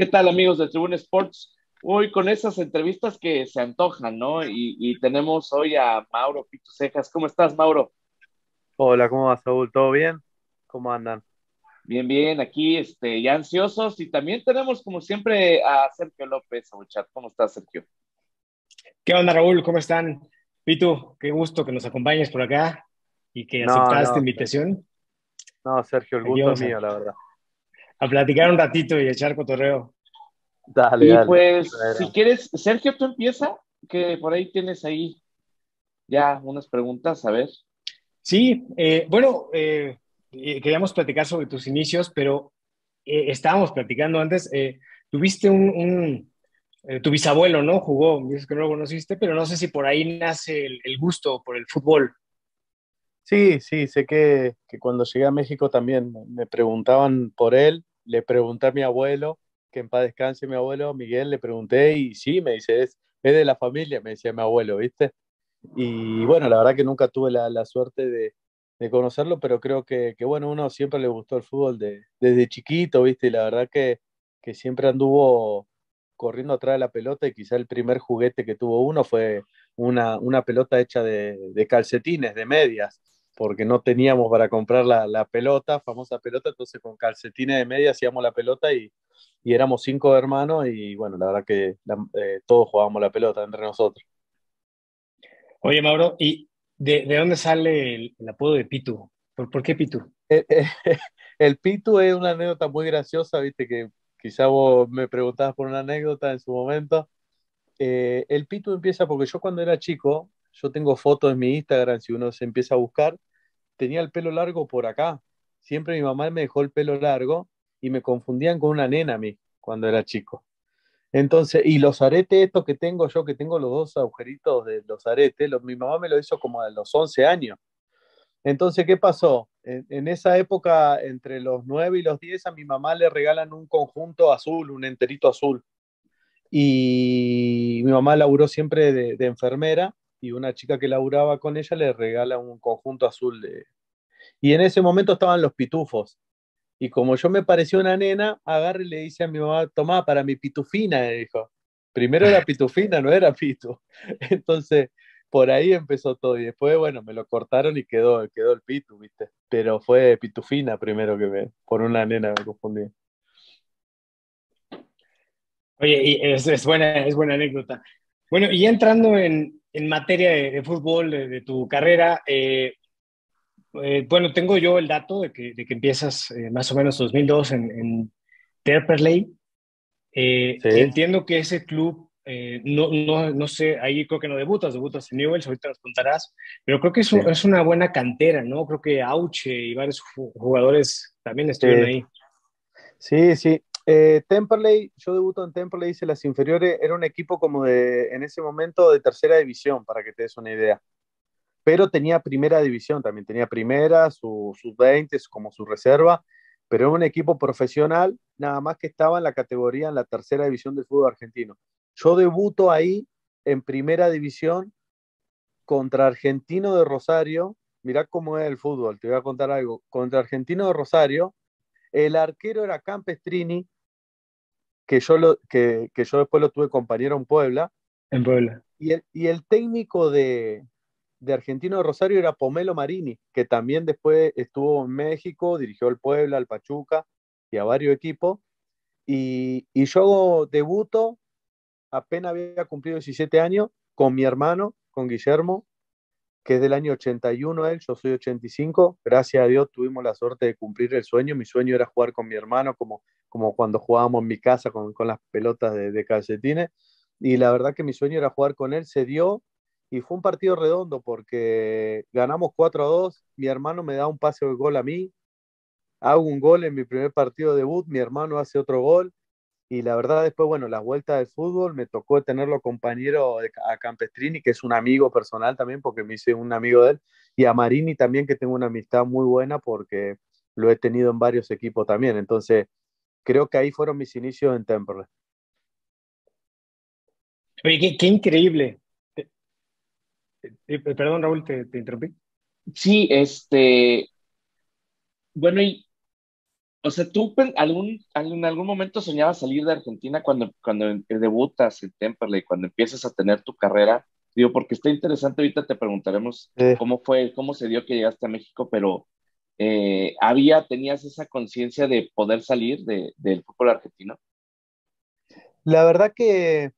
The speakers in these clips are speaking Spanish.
¿Qué tal amigos de Tribune Sports? Hoy con esas entrevistas que se antojan, ¿no? Y, tenemos hoy a Mauro Pito Cejas. ¿Cómo estás, Mauro? Hola, ¿cómo vas, Raúl? ¿Todo bien? ¿Cómo andan? Bien, bien, aquí este, ya ansiosos y también tenemos como siempre a Sergio López, chat. ¿Cómo estás, Sergio? ¿Qué onda, Raúl? ¿Cómo están? Pitu, qué gusto que nos acompañes por acá y que aceptaste invitación. No, Sergio, el gusto mío, la verdad a platicar un ratito y echar cotorreo. Dale, y pues, si quieres, Sergio, tú empieza, que por ahí tienes ahí ya unas preguntas, a ver. Sí, eh, bueno, eh, eh, queríamos platicar sobre tus inicios, pero estábamos platicando antes, tuviste un, tu bisabuelo, ¿no? Jugó, dices que no lo conociste, pero no sé si por ahí nace el, gusto por el fútbol. Sí, sí, sé que, que, cuando llegué a México también me preguntaban por él le pregunté a mi abuelo, que en paz descanse mi abuelo, Miguel, le pregunté y sí, me dice, es, de la familia, me decía mi abuelo, ¿viste? Y bueno, la verdad que nunca tuve la, suerte de, conocerlo, pero creo que, que, bueno, uno siempre le gustó el fútbol desde chiquito, ¿viste? Y la verdad que, siempre anduvo corriendo atrás de la pelota y quizá el primer juguete que tuvo uno fue una, una pelota hecha de, de calcetines, de medias porque no teníamos para comprar la, la pelota, famosa pelota, entonces con calcetines de media hacíamos la pelota y, éramos cinco hermanos y bueno, la verdad que eh, todos jugábamos la pelota entre nosotros. Oye, Mauro, ¿y de, dónde sale el, apodo de Pitu? ¿Por, qué Pitu? Eh, eh, el Pitu es una anécdota muy graciosa, viste, que quizá vos me preguntabas por una anécdota en su momento. el Pitu empieza porque yo cuando era chico, yo tengo fotos en mi Instagram, si uno se empieza a buscar, tenía el pelo largo por acá. Siempre mi mamá me dejó el pelo largo y me confundían con una nena a mí cuando era chico. Entonces, y los aretes estos que tengo yo, que tengo los dos agujeritos de los aretes, los, mi mamá me lo hizo como a los 11 años. Entonces, ¿qué pasó? En, esa época, entre los 9 y los 10, a mi mamá le regalan un conjunto azul, un enterito azul. Y mi mamá laburó siempre de enfermera y una chica que laburaba con ella le regala un conjunto azul de... Y en ese momento estaban los pitufos. Y como yo me pareció una nena, agarre y le dice a mi mamá, tomá, para mi pitufina, le dijo. Primero era pitufina, no era pitu. Entonces, por ahí empezó todo. Y después, bueno, me lo cortaron y quedó, quedó el pitu, ¿viste? Pero fue pitufina primero que me, por una nena me confundí. Oye, y es, es, buena, es buena anécdota. Bueno, y entrando en, en materia de, fútbol, de, tu carrera, eh, eh, bueno, tengo yo el dato de que, de que empiezas eh, más o menos 2002 en, en Terperley. Entiendo que ese club, no, no, no, sé, ahí creo que no debutas, debutas en Newell's, ahorita nos contarás, pero creo que es, es una buena cantera, ¿no? Creo que Auche y varios jugadores también estuvieron ahí. Sí, sí, eh, Temperley, yo debuto en Temperley, dice las inferiores, era un equipo como de, en ese momento, de tercera división, para que te des una idea. Pero tenía primera división también, tenía primera, sus 20, como su reserva, pero era un equipo profesional, nada más que estaba en la categoría, en la tercera división del fútbol argentino. Yo debuto ahí, en primera división, contra Argentino de Rosario. Mirá cómo es el fútbol, te voy a contar algo. Contra Argentino de Rosario, el arquero era Campestrini, que yo, lo, que, yo después lo tuve compañero en Puebla. En Puebla. Y el, y el técnico de, de Argentino de Rosario era Pomelo Marini, que también después estuvo en México, dirigió el Puebla, al Pachuca y a varios equipos. Y, y yo debuto, apenas había cumplido 17 años, con mi hermano, con Guillermo, que es del año 81 él, yo soy 85. Gracias a Dios tuvimos la suerte de cumplir el sueño. Mi sueño era jugar con mi hermano como como cuando jugábamos en mi casa con, las pelotas de, de, calcetines. Y la verdad que mi sueño era jugar con él, se dio y fue un partido redondo porque ganamos 4 a 2, mi hermano me da un pase de gol a mí, hago un gol en mi primer partido de debut, mi hermano hace otro gol. Y la verdad, después, bueno, las vueltas del fútbol, me tocó tenerlo compañero a Campestrini, que es un amigo personal también, porque me hice un amigo de él, y a Marini también, que tengo una amistad muy buena porque lo he tenido en varios equipos también. Entonces, creo que ahí fueron mis inicios en Temperley. qué, increíble. Eh, eh, eh, perdón, Raúl, te, interrumpí. Sí, este. Bueno, y. O sea, ¿tú algún, en algún momento soñabas salir de Argentina cuando, cuando em-, debutas en y cuando empiezas a tener tu carrera? Digo, porque está interesante, ahorita te preguntaremos cómo fue, cómo se dio que llegaste a México, pero eh, había, tenías esa conciencia de poder salir del fútbol argentino? La verdad que,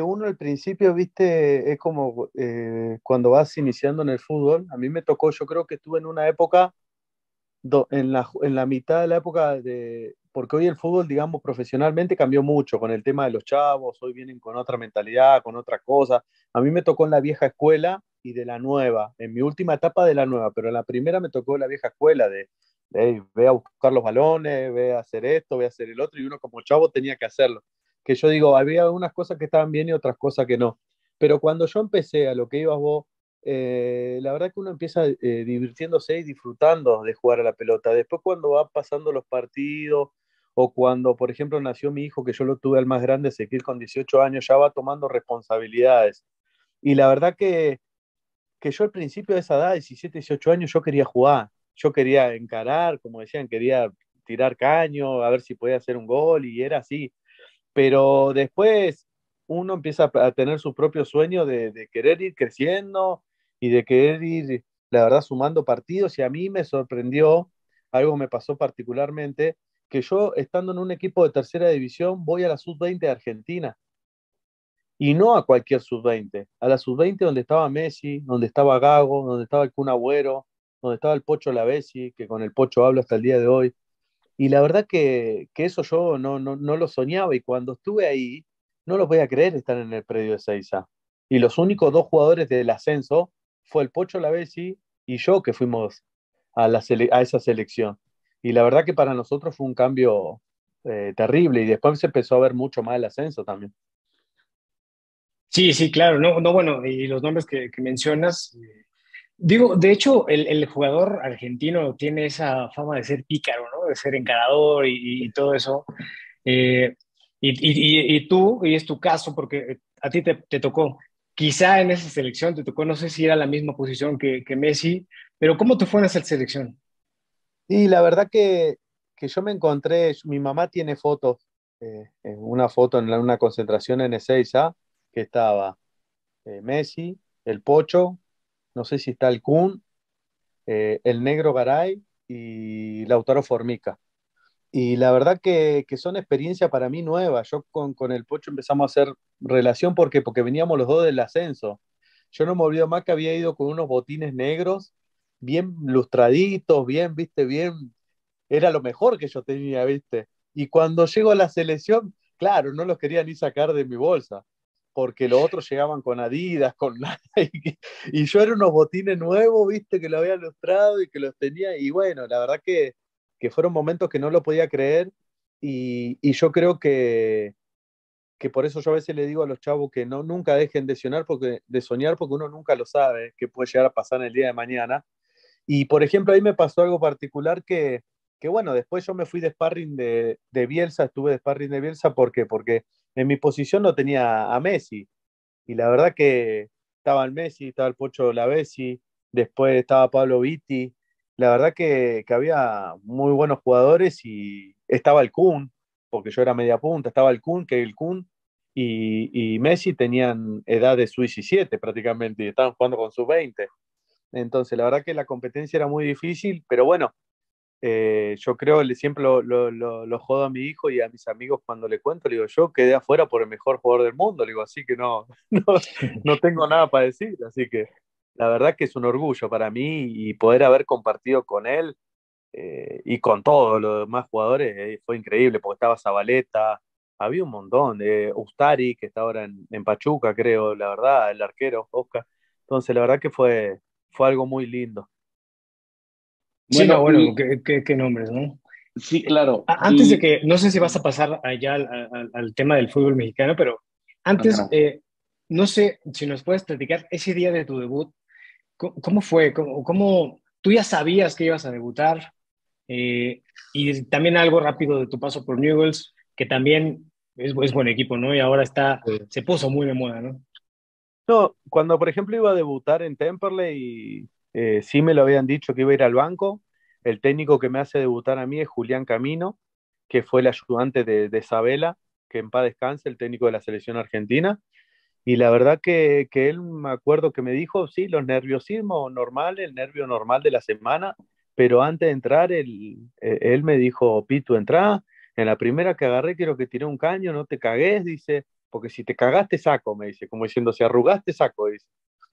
uno al principio, viste, es como eh, cuando vas iniciando en el fútbol. A mí me tocó, yo creo que estuve en una época, en, la, en la mitad de la época de, porque hoy el fútbol, digamos, profesionalmente cambió mucho con el tema de los chavos, hoy vienen con otra mentalidad, con otra cosa. A mí me tocó en la vieja escuela, y de la nueva, en mi última etapa de la nueva, pero en la primera me tocó la vieja escuela de, ve a buscar los balones, ve a hacer esto, ve a hacer el otro, y uno como chavo tenía que hacerlo. Que yo digo, había unas cosas que estaban bien y otras cosas que no. Pero cuando yo empecé a lo que ibas vos, eh, la verdad que uno empieza eh, divirtiéndose y disfrutando de jugar a la pelota. Después cuando va pasando los partidos o cuando, por ejemplo, nació mi hijo, que yo lo tuve al más grande, seguir con 18 años, ya va tomando responsabilidades. Y la verdad que que yo al principio de esa edad, 17, 18 años, yo quería jugar, yo quería encarar, como decían, quería tirar caño, a ver si podía hacer un gol y era así. Pero después uno empieza a tener su propio sueño de, de querer ir creciendo y de querer ir, la verdad, sumando partidos. Y a mí me sorprendió, algo me pasó particularmente, que yo estando en un equipo de tercera división voy a la sub-20 de Argentina y no a cualquier sub-20, a la sub-20 donde estaba Messi, donde estaba Gago, donde estaba el Kun Agüero, donde estaba el Pocho Lavesi, que con el Pocho hablo hasta el día de hoy. Y la verdad que, eso yo no, no, lo soñaba y cuando estuve ahí, no lo voy a creer estar en el predio de Seiza. Y los únicos dos jugadores del ascenso fue el Pocho Lavesi y yo que fuimos a, la a esa selección. Y la verdad que para nosotros fue un cambio eh, terrible y después se empezó a ver mucho más el ascenso también. Sí, sí, claro. No, no bueno, y los nombres que, mencionas. Eh, digo, de hecho, el, jugador argentino tiene esa fama de ser pícaro, ¿no? De ser encarador y, todo eso. Eh, y, tú, y es tu caso, porque a ti te, tocó, quizá en esa selección te tocó, no sé si era la misma posición que, Messi, pero ¿cómo te fue en esa selección? Y la verdad que, que yo me encontré, mi mamá tiene fotos, eh, una foto en una concentración en A que estaba eh, Messi, el Pocho, no sé si está el Kun, eh, el Negro Garay y Lautaro Formica. Y la verdad que, son experiencias para mí nuevas. Yo con, el Pocho empezamos a hacer relación porque, porque veníamos los dos del ascenso. Yo no me olvido más que había ido con unos botines negros, bien lustraditos, bien, viste, bien. Era lo mejor que yo tenía, viste. Y cuando llego a la selección, claro, no los quería ni sacar de mi bolsa porque los otros llegaban con Adidas, con Nike, y yo era unos botines nuevos, viste, que lo había lustrado y que los tenía, y bueno, la verdad que, que fueron momentos que no lo podía creer, y, yo creo que, que, por eso yo a veces le digo a los chavos que no, nunca dejen de soñar, porque, uno nunca lo sabe, que puede llegar a pasar en el día de mañana, y por ejemplo, ahí me pasó algo particular que, que bueno, después yo me fui de sparring de, de Bielsa, estuve de sparring de Bielsa, ¿por qué? Porque en mi posición no tenía a Messi. Y la verdad que estaba el Messi, estaba el Pocho Lavesi, después estaba Pablo Vitti. La verdad que, había muy buenos jugadores y estaba el Kun, porque yo era media punta, estaba el Kun, que el Kun y, y Messi tenían edad de su 17 prácticamente y estaban jugando con sus 20. Entonces, la verdad que la competencia era muy difícil, pero bueno, eh, yo creo, le, siempre lo, lo, jodo a mi hijo y a mis amigos cuando le cuento, le digo, yo quedé afuera por el mejor jugador del mundo, le digo, así que no, no, tengo nada para decir, así que la verdad que es un orgullo para mí y poder haber compartido con él eh, y con todos los demás jugadores eh, fue increíble, porque estaba Zabaleta, había un montón, de Ustari, que está ahora en, Pachuca, creo, la verdad, el arquero, Oscar. Entonces, la verdad que fue, fue algo muy lindo. Bueno, bueno, qué, nombres, ¿no? Sí, claro. Antes de que, no sé si vas a pasar allá al, tema del fútbol mexicano, pero antes, eh, no sé si nos puedes platicar ese día de tu debut, ¿cómo, fue? ¿Cómo, tú ya sabías que ibas a debutar? Eh, y también algo rápido de tu paso por Newells, que también es, buen equipo, ¿no? Y ahora está, se puso muy de moda, ¿no? No, cuando por ejemplo iba a debutar en Temperley y eh, sí me lo habían dicho que iba a ir al banco. El técnico que me hace debutar a mí es Julián Camino, que fue el ayudante de, de Sabela, que en paz descanse, el técnico de la selección argentina. Y la verdad que, que, él me acuerdo que me dijo, sí, los nerviosismo normal, el nervio normal de la semana, pero antes de entrar, él, eh, él me dijo, Pitu, entra, en la primera que agarré quiero que tiré un caño, no te cagues, dice, porque si te cagaste saco, me dice, como diciendo, si arrugaste saco, dice.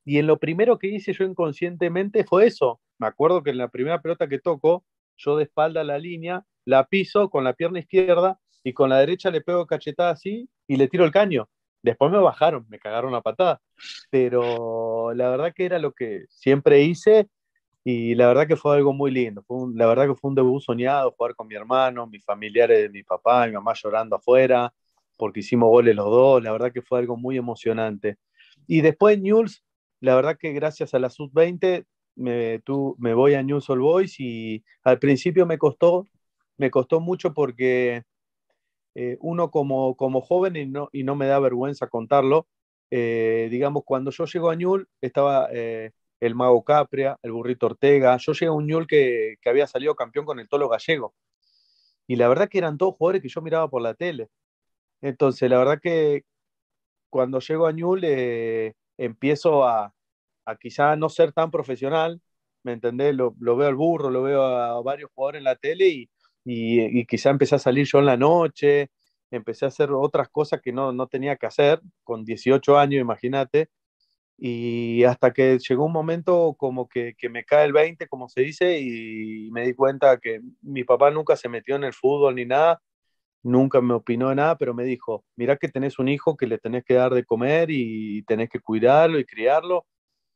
Y en lo primero que hice yo inconscientemente fue eso. Me acuerdo que en la primera pelota que toco, yo de espalda a la línea, la piso con la pierna izquierda y con la derecha le pego cachetada así y le tiro el caño. Después me bajaron, me cagaron la patada. Pero la verdad que era lo que siempre hice y la verdad que fue algo muy lindo. la verdad que fue un debut soñado, jugar con mi hermano, mis familiares, mi papá, mi mamá llorando afuera, porque hicimos goles los dos. La verdad que fue algo muy emocionante. Y después Newell's la verdad que gracias a la sub-20 me, me voy a News All Boys y al principio me costó, me costó mucho porque eh, uno como, como joven, y no, y no me da vergüenza contarlo, eh, digamos, cuando yo llego a Ñul estaba eh, el Mago Capria, el Burrito Ortega, yo llegué a un que, había salido campeón con el Tolo Gallego. Y la verdad que eran todos jugadores que yo miraba por la tele. Entonces, la verdad que cuando llego a Ñul empiezo a, a quizá no ser tan profesional, ¿me entendés? Lo, veo al burro, lo veo a varios jugadores en la tele y, quizá empecé a salir yo en la noche, empecé a hacer otras cosas que no, no tenía que hacer con 18 años, imagínate. Y hasta que llegó un momento como que, que, me cae el 20, como se dice, y me di cuenta que mi papá nunca se metió en el fútbol ni nada, nunca me opinó de nada, pero me dijo, mirá que tenés un hijo que le tenés que dar de comer y tenés que cuidarlo y criarlo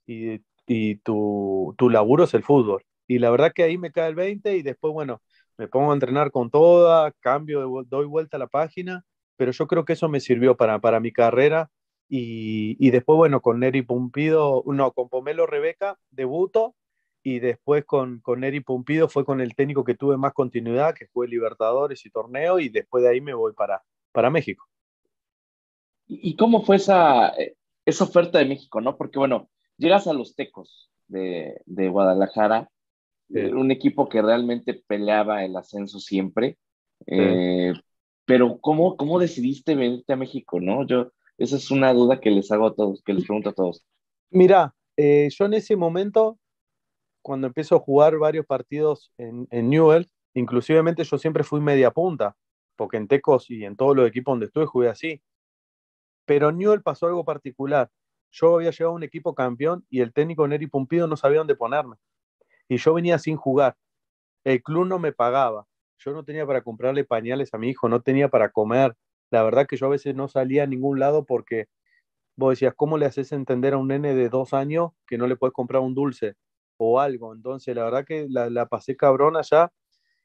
y, y tu, tu, laburo es el fútbol. Y la verdad que ahí me cae el 20 y después, bueno, me pongo a entrenar con toda, cambio, doy vuelta a la página, pero yo creo que eso me sirvió para, para mi carrera. Y, y después, bueno, con Neri Pumpido, no, con Pomelo Rebeca, debuto y después con, con Eri Pumpido fue con el técnico que tuve más continuidad, que fue Libertadores y torneo, y después de ahí me voy para, para México. ¿Y cómo fue esa, eh, esa oferta de México, no? Porque bueno, llegas a los Tecos de, de Guadalajara, eh, un equipo que realmente peleaba el ascenso siempre, eh, pero ¿cómo, ¿cómo decidiste venirte a México, no? Yo, esa es una duda que les hago a todos, que les pregunto a todos. Mira, yo en ese momento cuando empiezo a jugar varios partidos en, Newell, inclusivemente yo siempre fui media punta, porque en Tecos y en todos los equipos donde estuve jugué así. Pero en Newell pasó algo particular. Yo había llegado a un equipo campeón y el técnico Neri Pumpido no sabía dónde ponerme. Y yo venía sin jugar. El club no me pagaba. Yo no tenía para comprarle pañales a mi hijo, no tenía para comer. La verdad que yo a veces no salía a ningún lado porque vos decías, ¿cómo le haces entender a un nene de dos años que no le puedes comprar un dulce? o algo. Entonces, la verdad que la, la pasé cabrón allá.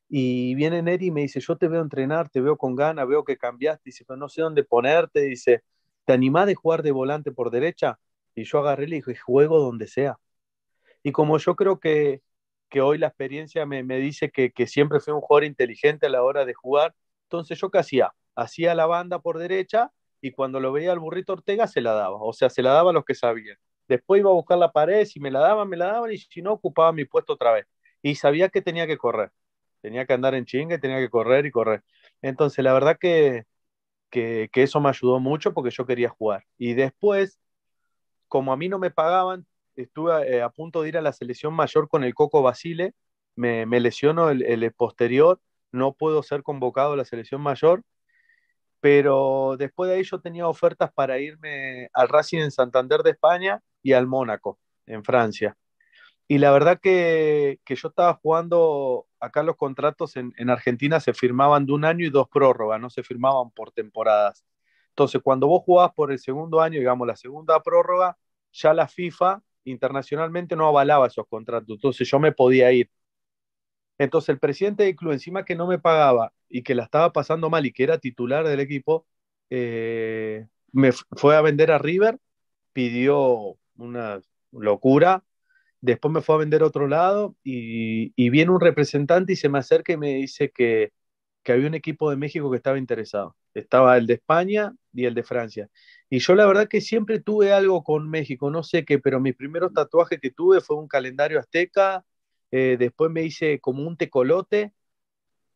Y viene Neri y me dice, yo te veo entrenar, te veo con ganas, veo que cambiaste, dice, no sé dónde ponerte, dice, ¿te animás de jugar de volante por derecha? Y yo agarré y le dije, juego donde sea. Y como yo creo que, que hoy la experiencia me, dice que, que, siempre fui un jugador inteligente a la hora de jugar, entonces yo qué hacía? Hacía la banda por derecha y cuando lo veía al burrito Ortega se la daba, o sea, se la daba a los que sabían. Después iba a buscar la pared, y me la daban, me la daban y si no, ocupaba mi puesto otra vez. Y sabía que tenía que correr. Tenía que andar en chinga y tenía que correr y correr. Entonces, la verdad que, eso me ayudó mucho porque yo quería jugar. Y después, como a mí no me pagaban, estuve eh, a, punto de ir a la selección mayor con el Coco Basile. Me, lesionó el, el posterior, no puedo ser convocado a la selección mayor pero después de ahí yo tenía ofertas para irme al Racing en Santander de España y al Mónaco, en Francia. Y la verdad que, que yo estaba jugando, acá los contratos en, Argentina se firmaban de un año y dos prórrogas, no se firmaban por temporadas. Entonces, cuando vos jugabas por el segundo año, digamos, la segunda prórroga, ya la FIFA internacionalmente no avalaba esos contratos, entonces yo me podía ir. Entonces el presidente del club, encima que no me pagaba y que la estaba pasando mal y que era titular del equipo, eh, me fue a vender a River, pidió una locura. Después me fue a vender a otro lado y, viene un representante y se me acerca y me dice que, que había un equipo de México que estaba interesado. Estaba el de España y el de Francia. Y yo la verdad que siempre tuve algo con México, no sé qué, pero mi primer tatuaje que tuve fue un calendario azteca, eh, después me hice como un tecolote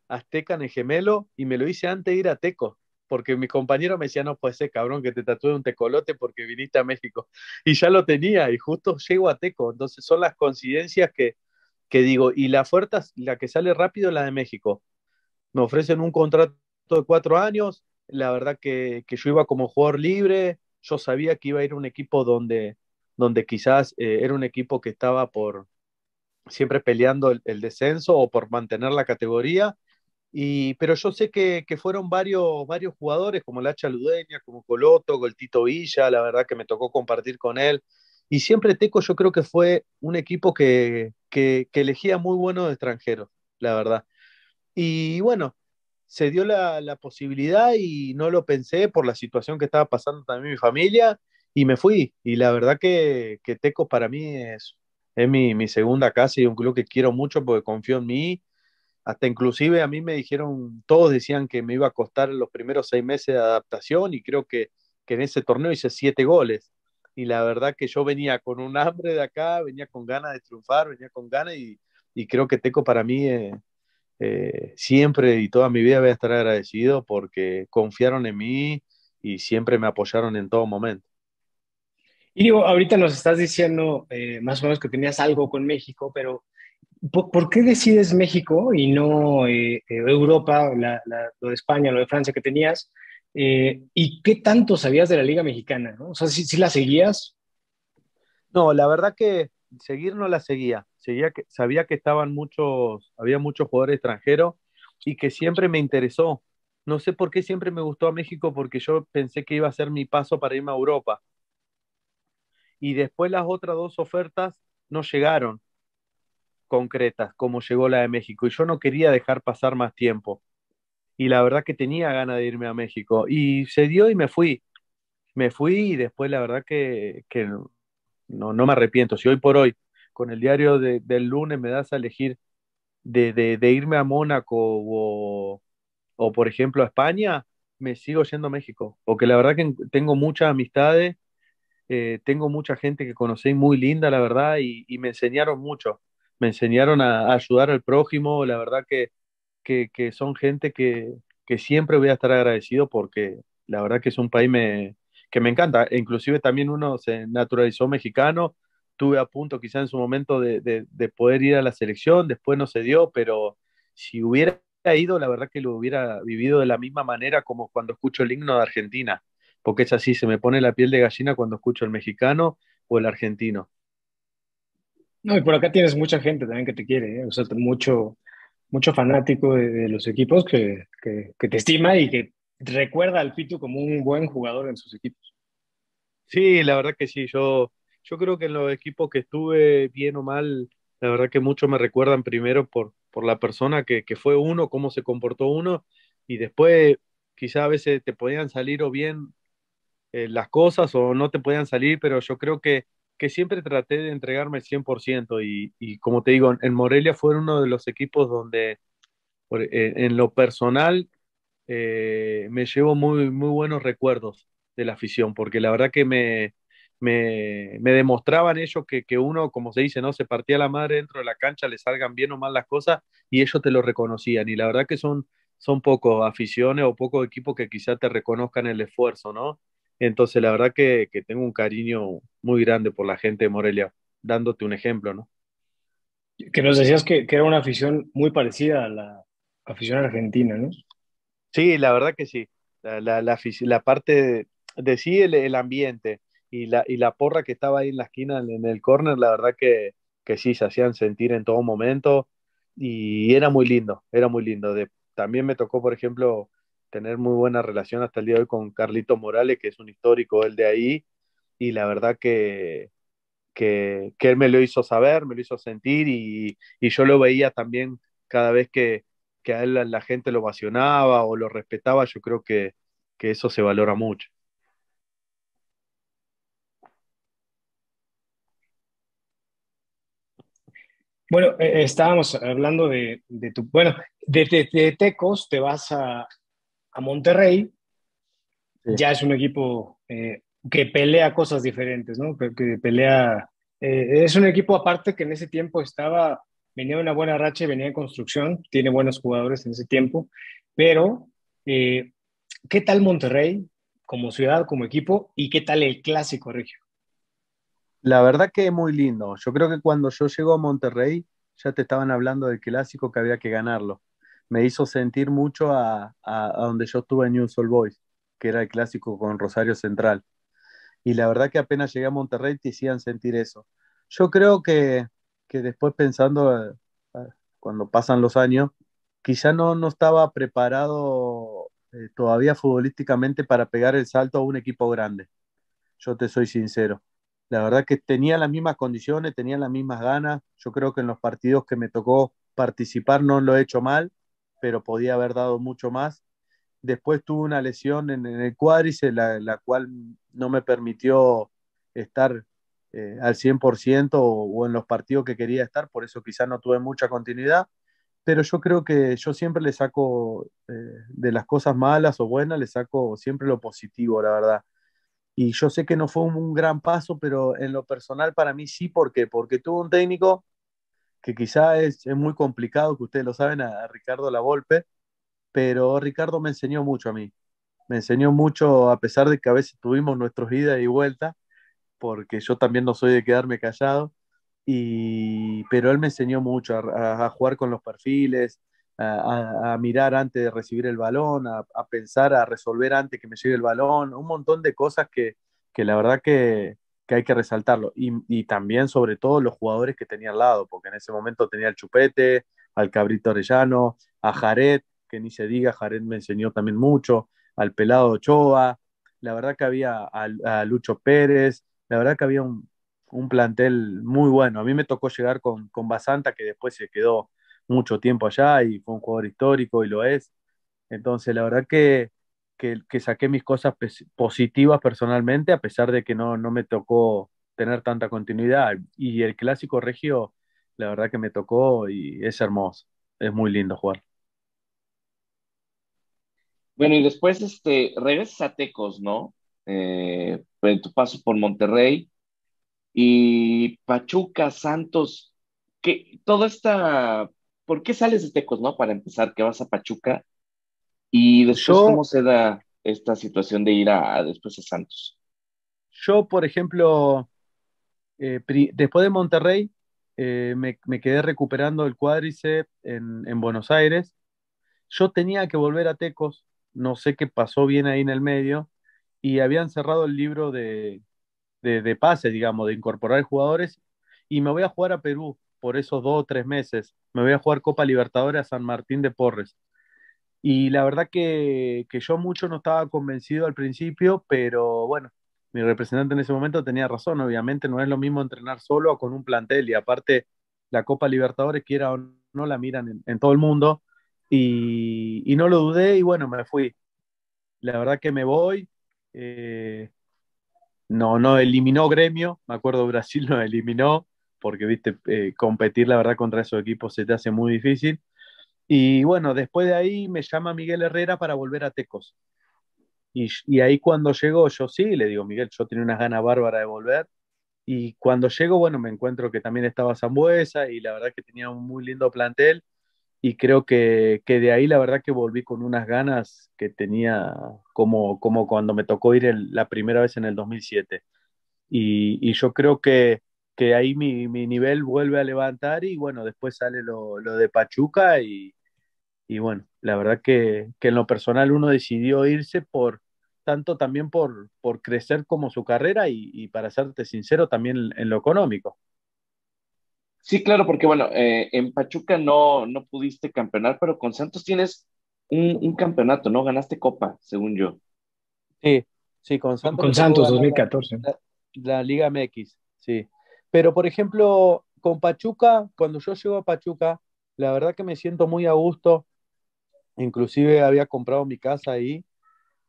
azteca en el gemelo y me lo hice antes de ir a Teco porque mi compañero me decía, no pues ser, cabrón, que te tatué un tecolote porque viniste a México. Y ya lo tenía y justo llego a Teco. Entonces son las coincidencias que, digo. Y la fuerza, la que sale rápido, la de México. Me ofrecen un contrato de cuatro años. La verdad que, yo iba como jugador libre. Yo sabía que iba a ir a un equipo donde, donde quizás eh, era un equipo que estaba por siempre peleando el descenso o por mantener la categoría pero yo sé que, fueron varios, varios jugadores, como Lacha Ludeña, como Coloto, Goltito Villa, la verdad que me tocó compartir con él. Y siempre Teco yo creo que fue un equipo que, que, elegía muy buenos extranjeros, la verdad. Y bueno, se dio la, posibilidad y no lo pensé por la situación que estaba pasando también mi familia y me fui. Y la verdad que, que Teco para mí es, es mi, mi segunda casa y un club que quiero mucho porque confío en mí hasta inclusive a mí me dijeron, todos decían que me iba a costar los primeros seis meses de adaptación y creo que, en ese torneo hice siete goles. Y la verdad que yo venía con un hambre de acá, venía con ganas de triunfar, venía con ganas y, creo que Teco para mí eh, eh, siempre y toda mi vida voy a estar agradecido porque confiaron en mí y siempre me apoyaron en todo momento. Y ahorita nos estás diciendo eh, más o menos que tenías algo con México, pero ¿Por, qué decides México y no eh, eh, Europa, lo de España, lo de Francia que tenías? Eh, ¿Y qué tanto sabías de la Liga Mexicana? ¿no? O ¿sí, la seguías? No, la verdad que seguir no la seguía. sabía que estaban muchos, había muchos jugadores extranjeros y que siempre me interesó. No sé por qué siempre me gustó a México porque yo pensé que iba a ser mi paso para irme a Europa. Y después las otras dos ofertas no llegaron concretas como llegó la de México y yo no quería dejar pasar más tiempo. Y la verdad que tenía ganas de irme a México y se dio y me fui. Me fui y después la verdad que, no, me arrepiento. Si hoy por hoy con el diario del lunes me das a elegir de, irme a Mónaco o, o, por ejemplo a España, me sigo yendo a México, porque la verdad que tengo muchas amistades, eh, tengo mucha gente que conocí muy linda, la verdad, y me enseñaron mucho me enseñaron a, ayudar al prójimo, la verdad que, que, son gente que, que, siempre voy a estar agradecido porque la verdad que es un país que me encanta, e inclusive también uno se naturalizó mexicano, tuve a punto quizá en su momento de, de, de poder ir a la selección, después no se dio, pero si hubiera ido, la verdad que lo hubiera vivido de la misma manera como cuando escucho el himno de Argentina, porque es así, se me pone la piel de gallina cuando escucho el mexicano o el argentino. No, y por acá tienes mucha gente también que te quiere, ¿eh? o sea, mucho, mucho fanático de, los equipos que, te estima y que recuerda al Pitu como un buen jugador en sus equipos. Sí, la verdad que sí, yo, yo creo que en los equipos que estuve, bien o mal, la verdad que muchos me recuerdan primero por, por la persona que, fue uno, cómo se comportó uno, y después quizá a veces te podían salir o bien eh, las cosas o no te podían salir, pero yo creo que que siempre traté de entregarme 100% y, y como te digo, en Morelia fue uno de los equipos donde eh, en lo personal eh, me llevo muy, muy buenos recuerdos de la afición, porque la verdad que me, me, demostraban ellos que, uno, como se dice, ¿no? Se partía la madre dentro de la cancha, le salgan bien o mal las cosas, y ellos te lo reconocían. Y la verdad que son, son pocos aficiones o pocos equipos que quizá te reconozcan el esfuerzo, ¿no? Entonces, la verdad que, tengo un cariño muy grande por la gente de Morelia, dándote un ejemplo, ¿no? Que nos decías que, era una afición muy parecida a la afición argentina, ¿no? Sí, la verdad que sí. La, la, la, parte de, sí, el, ambiente y la, porra que estaba ahí en la esquina, en el corner, la verdad que, que sí, se hacían sentir en todo momento y era muy lindo, era muy lindo. De, también me tocó, por ejemplo, tener muy buena relación hasta el día de hoy con Carlito Morales, que es un histórico él de ahí, y la verdad que, que, él me lo hizo saber, me lo hizo sentir, y, yo lo veía también cada vez que, a él la, gente lo vacionaba o lo respetaba, yo creo que, eso se valora mucho. Bueno, eh, estábamos hablando de, tu, bueno, de Tecos te vas a, a Monterrey, ya es un equipo eh, que pelea cosas diferentes, ¿no? Que, pelea. Eh, es un equipo aparte que en ese tiempo estaba, venía de una buena racha y venía en construcción, tiene buenos jugadores en ese tiempo, pero eh, ¿qué tal Monterrey como ciudad, como equipo y qué tal el clásico regio? La verdad que es muy lindo. Yo creo que cuando yo llego a Monterrey ya te estaban hablando del clásico que había que ganarlo me hizo sentir mucho a, donde yo estuve en News All Boys, que era el clásico con Rosario Central. Y la verdad que apenas llegué a Monterrey te hacían sentir eso. Yo creo que, después pensando, eh, eh, cuando pasan los años, quizá no, no estaba preparado eh, todavía futbolísticamente para pegar el salto a un equipo grande. Yo te soy sincero. La verdad que tenía las mismas condiciones, tenía las mismas ganas. Yo creo que en los partidos que me tocó participar no lo he hecho mal pero podía haber dado mucho más. Después tuve una lesión en, el cuádriceps, la, cual no me permitió estar eh, al 100% o, en los partidos que quería estar, por eso quizás no tuve mucha continuidad pero yo creo que yo siempre le saco eh, de las cosas malas o buenas, le saco siempre lo positivo, la verdad. Y yo sé que no fue un, un gran paso, pero en lo personal para mí sí, ¿por qué? Porque tuve un técnico que quizá es, muy complicado, que ustedes lo saben, a, Ricardo la golpe pero Ricardo me enseñó mucho a mí. Me enseñó mucho, a pesar de que a veces tuvimos nuestros idas y vueltas, porque yo también no soy de quedarme callado, y, pero él me enseñó mucho a, jugar con los perfiles, a, mirar antes de recibir el balón, a, pensar, a resolver antes que me llegue el balón, un montón de cosas que, que la verdad que, que hay que resaltarlo. Y, también, sobre todo, los jugadores que tenía al lado, porque en ese momento tenía al Chupete, al Cabrito Arellano, a Jared, que ni se diga, Jared me enseñó también mucho, al Pelado Ochoa, la verdad que había a, Lucho Pérez, la verdad que había un, plantel muy bueno. A mí me tocó llegar con, con Basanta, que después se quedó mucho tiempo allá y fue un jugador histórico y lo es. Entonces, la verdad que que, saqué mis cosas pues, positivas personalmente, a pesar de que no, me tocó tener tanta continuidad. Y el clásico regio, la verdad que me tocó y es hermoso, es muy lindo jugar. Bueno, y después este, regresas a Tecos, ¿no? Eh, en tu paso por Monterrey y Pachuca, Santos, que todo esta, ¿por qué sales de Tecos, no? Para empezar, que vas a Pachuca y después, ¿cómo se da esta situación de ir a, después a Santos? Yo, por ejemplo, eh, después de Monterrey, eh, me, quedé recuperando el cuádriceps en, Buenos Aires. Yo tenía que volver a Tecos, no sé qué pasó bien ahí en el medio, y habían cerrado el libro de, de, de pases, digamos, de incorporar jugadores, y me voy a jugar a Perú por esos dos o tres meses. Me voy a jugar Copa Libertadores a San Martín de Porres. Y la verdad que, yo mucho no estaba convencido al principio, pero bueno, mi representante en ese momento tenía razón. Obviamente no es lo mismo entrenar solo con un plantel y aparte la Copa Libertadores, quiera o no, la miran en, todo el mundo. Y, no lo dudé y bueno, me fui. La verdad que me voy. Eh, no, no eliminó gremio, me acuerdo Brasil no eliminó, porque viste, eh, competir la verdad contra esos equipos se te hace muy difícil. Y bueno, después de ahí me llama Miguel Herrera para volver a Tecos. Y, ahí cuando llegó, yo sí, le digo, Miguel, yo tenía unas ganas bárbaras de volver. Y cuando llego, bueno, me encuentro que también estaba Zambuesa y la verdad que tenía un muy lindo plantel. Y creo que, que de ahí la verdad que volví con unas ganas que tenía como, como cuando me tocó ir la primera vez en el 2007. Y, yo creo que, ahí mi, nivel vuelve a levantar y bueno, después sale lo de Pachuca y, y bueno, la verdad que, en lo personal uno decidió irse por tanto también por, por crecer como su carrera y, para serte sincero también en lo económico. Sí, claro, porque bueno, eh, en Pachuca no, no pudiste campeonar, pero con Santos tienes un, campeonato, ¿no? Ganaste Copa, según yo. Sí, sí, con Santos. Con Santos 2014. la, Liga MX, sí. Pero por ejemplo, con Pachuca, cuando yo llego a Pachuca, la verdad que me siento muy a gusto. Inclusive había comprado mi casa ahí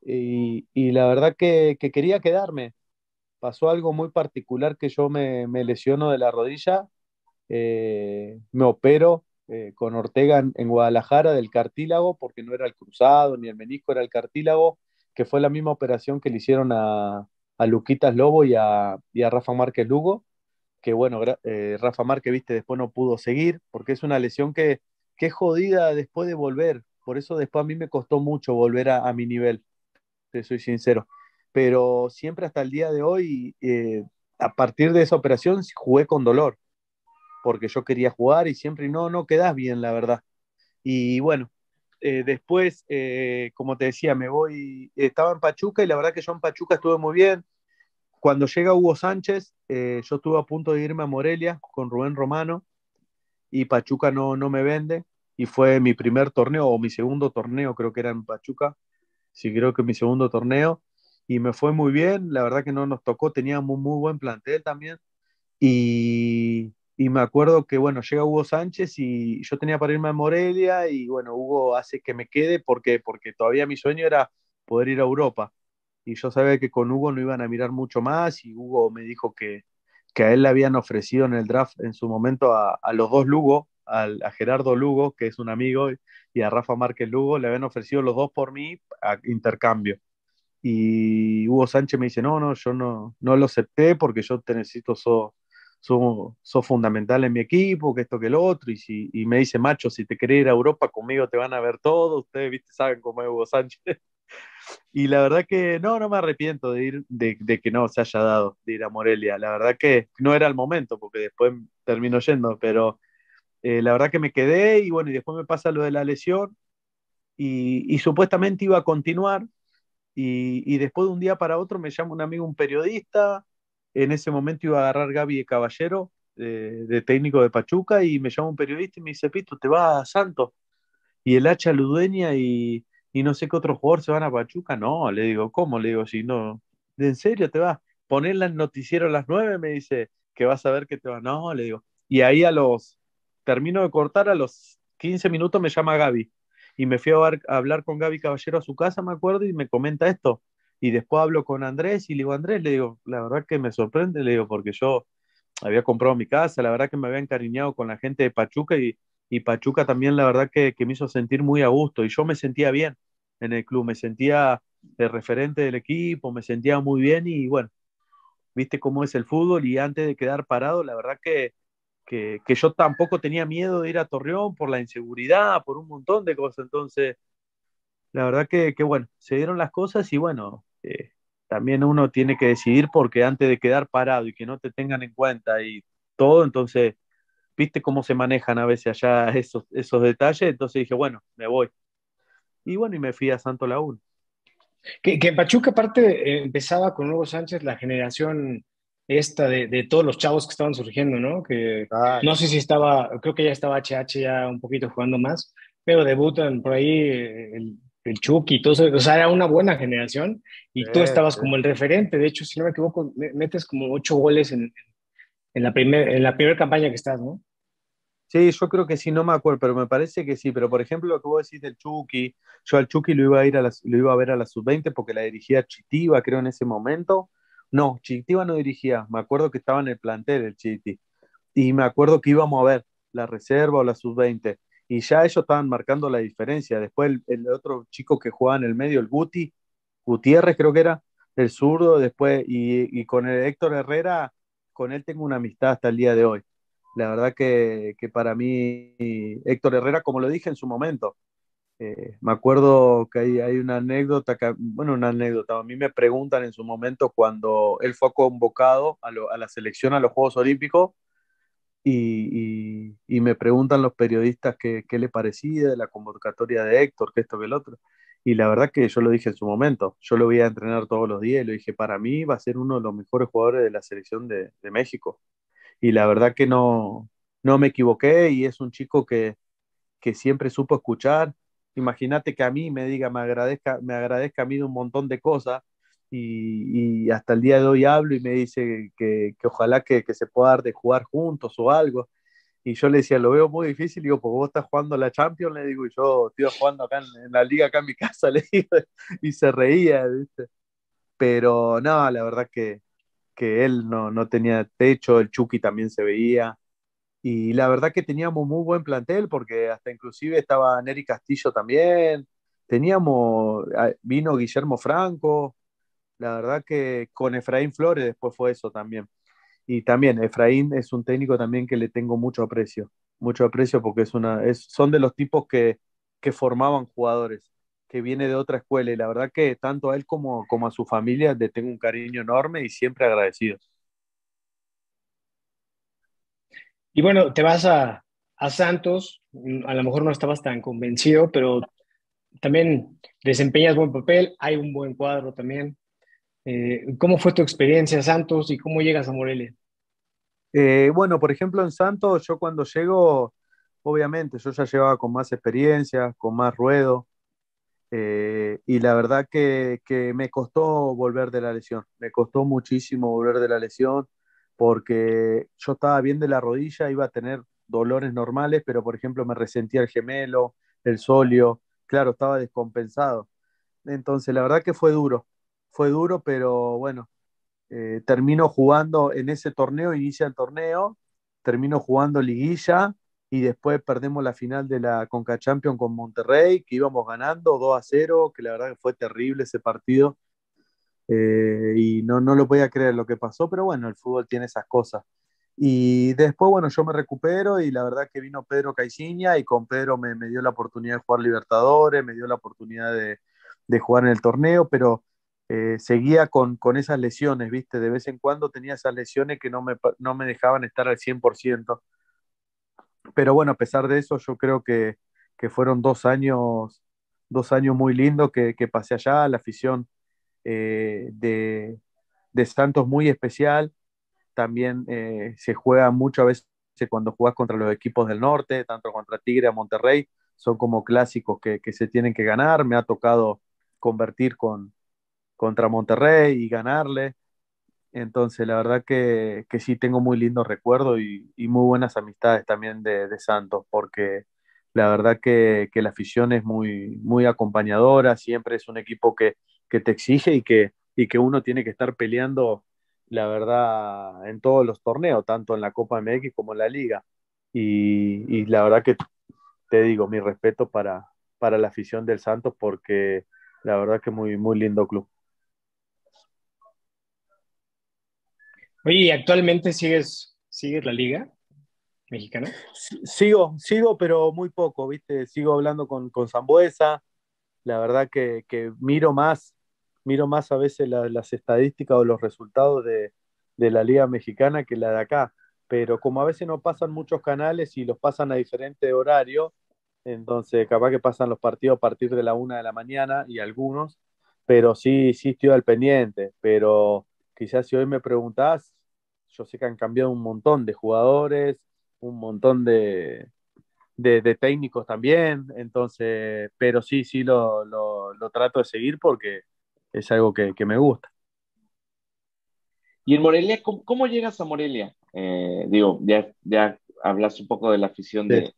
y, la verdad que, quería quedarme. Pasó algo muy particular que yo me, lesiono de la rodilla, eh, me opero eh, con Ortega en, Guadalajara del cartílago, porque no era el cruzado ni el menisco, era el cartílago, que fue la misma operación que le hicieron a, a Luquitas Lobo y a, y Rafa Márquez Lugo que bueno, eh, Rafa Márquez, viste, después no pudo seguir, porque es una lesión que, que es jodida después de volver, por eso después a mí me costó mucho volver a, mi nivel, te soy sincero. Pero siempre hasta el día de hoy, eh, a partir de esa operación, jugué con dolor, porque yo quería jugar y siempre no, no quedas bien, la verdad. Y bueno, eh, después, eh, como te decía, me voy, estaba en Pachuca y la verdad que yo en Pachuca estuve muy bien. Cuando llega Hugo Sánchez, yo estuve a punto de irme a Morelia con Rubén Romano y Pachuca no, no me vende y fue mi primer torneo o mi segundo torneo, creo que era en Pachuca, sí creo que mi segundo torneo, y me fue muy bien, la verdad que no nos tocó, teníamos muy buen plantel también, y, me acuerdo que, bueno, llega Hugo Sánchez y yo tenía para irme a Morelia y, bueno, Hugo hace que me quede porque, porque todavía mi sueño era poder ir a Europa. Y yo sabía que con Hugo no iban a mirar mucho más y Hugo me dijo que, que a él le habían ofrecido en el draft en su momento a, a los dos Lugo, a Gerardo Lugo, que es un amigo, y a Rafa Márquez Lugo, le habían ofrecido los dos por mí a intercambio. Y Hugo Sánchez me dice, no, no, yo no, no lo acepté porque yo te necesito, sos fundamental en mi equipo, que esto, que el otro. Y, si, y me dice, macho, si te querés ir a Europa conmigo te van a ver todo, ustedes viste, saben cómo es Hugo Sánchez. y la verdad que no, no me arrepiento de ir, de, de, que no se haya dado, de ir a Morelia. La verdad que no era el momento, porque después termino yendo, pero eh, la verdad que me quedé y bueno, y después me pasa lo de la lesión y, supuestamente iba a continuar y, después de un día para otro me llama un amigo, un periodista, en ese momento iba a agarrar Gaby de Caballero, de técnico de Pachuca, y me llama un periodista y me dice, Pito, te vas a Santos y el hacha Ludeña y, y no sé qué otro jugador se van a Pachuca. No, le digo, ¿cómo? Le digo, si no, ¿en serio te vas? Ponerla en noticiero a las nueve, me dice, que vas a ver que te vas. No, le digo. Y ahí a los termino de cortar, a los 15 minutos me llama Gaby. Y me fui a, hablar con Gaby Caballero a su casa, me acuerdo, y me comenta esto. Y después hablo con Andrés y le digo, Andrés, le digo, la verdad que me sorprende, le digo, porque yo había comprado mi casa, la verdad que me había encariñado con la gente de Pachuca y, Pachuca también, la verdad que me hizo sentir muy a gusto y yo me sentía bien en el club, me sentía el referente del equipo, me sentía muy bien y bueno, viste cómo es el fútbol y antes de quedar parado, la verdad que que, yo tampoco tenía miedo de ir a Torreón por la inseguridad, por un montón de cosas. Entonces, la verdad que, bueno, se dieron las cosas y bueno, eh, también uno tiene que decidir porque antes de quedar parado y que no te tengan en cuenta y todo, entonces, viste cómo se manejan a veces allá esos, esos detalles, entonces dije, bueno, me voy. Y bueno, y me fui a Santo Laguna. Que, en Pachuca aparte eh, empezaba con Hugo Sánchez la generación esta de, todos los chavos que estaban surgiendo, ¿no? Que ah. no sé si estaba, creo que ya estaba HH ya un poquito jugando más, pero debutan por ahí eh, el, el Chucky todo eso. O sea, era una buena generación y tú estabas como el referente. De hecho, si no me equivoco, metes como ocho goles en, en la primera campaña que estás, ¿no? Sí, yo creo que sí, no me acuerdo, pero me parece que sí. Pero por ejemplo, lo que vos decís del Chucky, yo al Chucky lo iba a, ir a lo iba a ver a la sub-20 porque la dirigía Chitiva, creo, en ese momento no, Chiquitiba no dirigía. Me acuerdo que estaba en el plantel el Chiti. Y me acuerdo que íbamos a ver la reserva o la sub-20. Y ya ellos estaban marcando la diferencia. Después el, otro chico que jugaba en el medio, el Guti, Gutiérrez creo que era, el zurdo, después, y, con el Héctor Herrera, con él tengo una amistad hasta el día de hoy. La verdad que, que para mí, Héctor Herrera, como lo dije en su momento, eh, me acuerdo que hay, hay, una anécdota, bueno, una anécdota, a mí me preguntan en su momento cuando él fue convocado a, a la selección a los Juegos Olímpicos y, y, me preguntan los periodistas qué, le parecía de la convocatoria de Héctor, que esto, que el otro. Y la verdad que yo lo dije en su momento, yo lo voy a entrenar todos los días y lo dije, para mí va a ser uno de los mejores jugadores de la selección de, de México. Y la verdad que no, no me equivoqué y es un chico que, que siempre supo escuchar, Imagínate que a mí me diga, me agradezca, me agradezca a mí un montón de cosas y, hasta el día de hoy hablo y me dice que, ojalá que, se pueda dar de jugar juntos o algo. Y yo le decía, lo veo muy difícil, y digo, pues vos estás jugando la Champions, le digo, y yo estoy jugando acá en, la liga, acá en mi casa, le digo, y se reía, ¿viste? Pero no, la verdad que, él no, no tenía techo, el Chucky también se veía, y la verdad que teníamos muy buen plantel porque hasta inclusive estaba Neri Castillo también, teníamos, vino Guillermo Franco, la verdad que con Efraín Flores después fue eso también. Y también Efraín es un técnico también que le tengo mucho aprecio, mucho aprecio porque es una, es, son de los tipos que, que formaban jugadores, que viene de otra escuela y la verdad que tanto a él como, como a su familia le tengo un cariño enorme y siempre agradecidos. Y bueno, te vas a, Santos, a lo mejor no estabas tan convencido, pero también desempeñas buen papel, hay un buen cuadro también. Eh, ¿Cómo fue tu experiencia, Santos, y cómo llegas a Morelia? Eh, bueno, por ejemplo, en Santos, yo cuando llego, obviamente, yo ya llevaba con más experiencia, con más ruedo, eh, y la verdad que, me costó volver de la lesión, me costó muchísimo volver de la lesión, porque yo estaba bien de la rodilla, iba a tener dolores normales, pero por ejemplo me resentía el gemelo, el solio, claro, estaba descompensado. Entonces, la verdad que fue duro, fue duro, pero bueno, eh, termino jugando en ese torneo, inicia el torneo, termino jugando liguilla y después perdemos la final de la Conca Champions con Monterrey, que íbamos ganando 2 a 0, que la verdad que fue terrible ese partido eh, y no, no lo podía creer lo que pasó, pero bueno, el fútbol tiene esas cosas. Y después, bueno, yo me recupero y la verdad que vino Pedro Caixinha y con Pedro me, dio la oportunidad de jugar Libertadores, me dio la oportunidad de, jugar en el torneo, pero eh, seguía con, con, esas lesiones, ¿viste? De vez en cuando tenía esas lesiones que no me, dejaban estar al 100%. Pero bueno, a pesar de eso, yo creo que, fueron dos años, dos años muy lindos que, que pasé allá, la afición eh, de, Santos muy especial. También eh, se juega muchas veces cuando juegas contra los equipos del norte, tanto contra Tigre, a Monterrey, son como clásicos que, se tienen que ganar. Me ha tocado convertir con, contra Monterrey y ganarle. Entonces, la verdad que, que sí tengo muy lindos recuerdos y, muy buenas amistades también de, de Santos, porque la verdad que, que, la afición es muy, muy acompañadora, siempre es un equipo que, que te exige y que, y que uno tiene que estar peleando, la verdad, en todos los torneos, tanto en la Copa MX como en la Liga. Y, la verdad que te digo, mi respeto para, para la afición del Santos porque la verdad que muy, muy lindo club. Oye, ¿y actualmente sigues, sigues la liga mexicana? Sigo, sigo, pero muy poco, ¿viste? Sigo hablando con, con Zambuesa. La verdad que miro más miro más a veces las estadísticas o los resultados de, la Liga Mexicana que la de acá. Pero como a veces no pasan muchos canales y los pasan a diferente horario, entonces capaz que pasan los partidos a partir de la una de la mañana y algunos, pero sí, sí estoy al pendiente. Pero quizás si hoy me preguntás, yo sé que han cambiado un montón de jugadores, un montón de, técnicos también, entonces, pero sí, sí lo, lo trato de seguir porque es algo que, me gusta. Y en Morelia, ¿cómo, llegas a Morelia? Eh, digo, ya, ya hablas un poco de la afición de,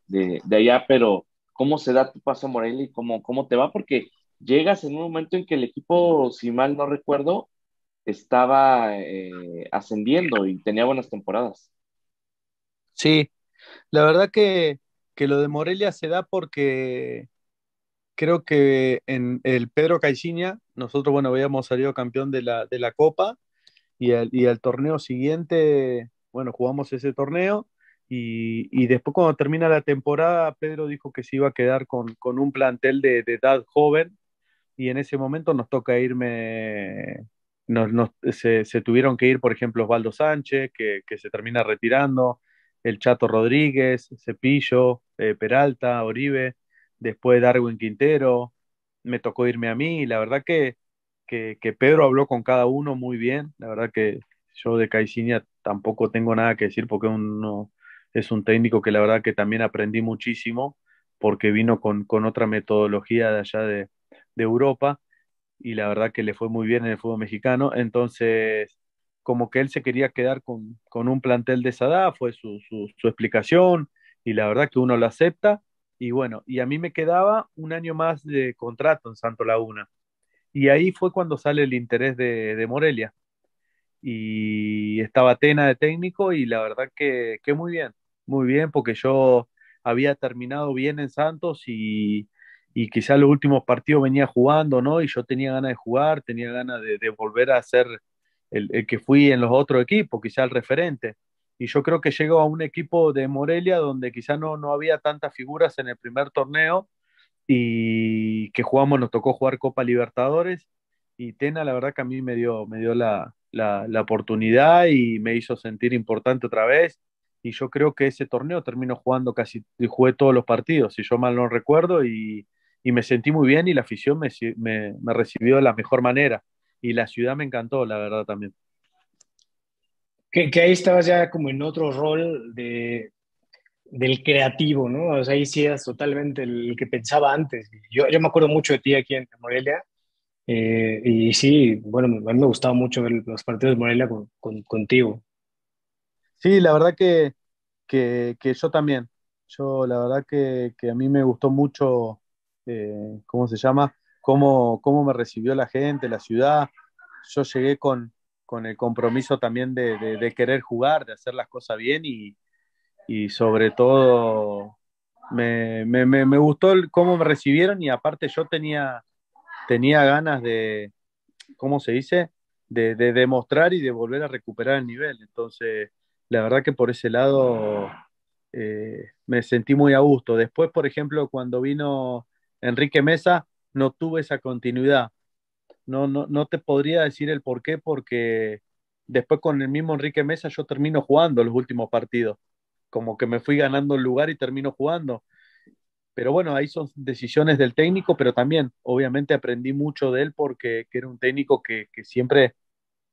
allá, pero ¿cómo se da tu paso a Morelia y cómo, cómo te va? Porque llegas en un momento en que el equipo, si mal no recuerdo, estaba eh, ascendiendo y tenía buenas temporadas. Sí, la verdad que, lo de Morelia se da porque creo que en el Pedro Caixinha, nosotros, bueno, habíamos salido campeón de la, de la Copa y al, torneo siguiente, bueno, jugamos ese torneo y, después cuando termina la temporada, Pedro dijo que se iba a quedar con, un plantel de, edad joven y en ese momento nos toca irme, se, tuvieron que ir, por ejemplo, Osvaldo Sánchez, que, se termina retirando, el Chato Rodríguez, Cepillo, eh, Peralta, Oribe después Darwin Quintero, me tocó irme a mí, y la verdad que, que, Pedro habló con cada uno muy bien, la verdad que yo de Caixinha tampoco tengo nada que decir porque uno, es un técnico que la verdad que también aprendí muchísimo porque vino con, otra metodología de allá de, Europa y la verdad que le fue muy bien en el fútbol mexicano. Entonces, como que él se quería quedar con, un plantel de esa fue su, explicación y la verdad que uno lo acepta y bueno, y a mí me quedaba un año más de contrato en Santo Laguna. Y ahí fue cuando sale el interés de, de Morelia. Y estaba Tena de técnico y la verdad que, muy bien, muy bien, porque yo había terminado bien en Santos y, y quizá los últimos partidos venía jugando, ¿no? Y yo tenía ganas de jugar, tenía ganas de, volver a ser el, que fui en los otros equipos, quizá el referente y yo creo que llegó a un equipo de Morelia donde quizá no, no había tantas figuras en el primer torneo y que jugamos, nos tocó jugar Copa Libertadores y Tena la verdad que a mí me dio, me dio la, oportunidad y me hizo sentir importante otra vez y yo creo que ese torneo terminó jugando casi, jugué todos los partidos, si yo mal no recuerdo y, me sentí muy bien y la afición me, me recibió de la mejor manera y la ciudad me encantó, la verdad también. Que, ahí estabas ya como en otro rol de, del creativo, ¿no? O sea, ahí sí eras totalmente el, que pensaba antes. Yo, yo me acuerdo mucho de ti aquí en Morelia. Eh, y sí, bueno, a mí me gustaba mucho ver los partidos de Morelia contigo. Sí, la verdad que, yo también. Yo, la verdad que, que a mí me gustó mucho, eh, ¿cómo se llama? Cómo, cómo me recibió la gente, la ciudad. Yo llegué con, con el compromiso también de, querer jugar, de hacer las cosas bien y, y sobre todo me, me, me, gustó cómo me recibieron y aparte yo tenía, tenía ganas de, ¿cómo se dice? De, de demostrar y de volver a recuperar el nivel. Entonces, la verdad que por ese lado eh, me sentí muy a gusto. Después, por ejemplo, cuando vino Enrique Mesa, no tuve esa continuidad. No, no, no te podría decir el por qué, porque después con el mismo Enrique Mesa yo termino jugando los últimos partidos. Como que me fui ganando el lugar y termino jugando. Pero bueno, ahí son decisiones del técnico, pero también obviamente aprendí mucho de él porque que era un técnico que, siempre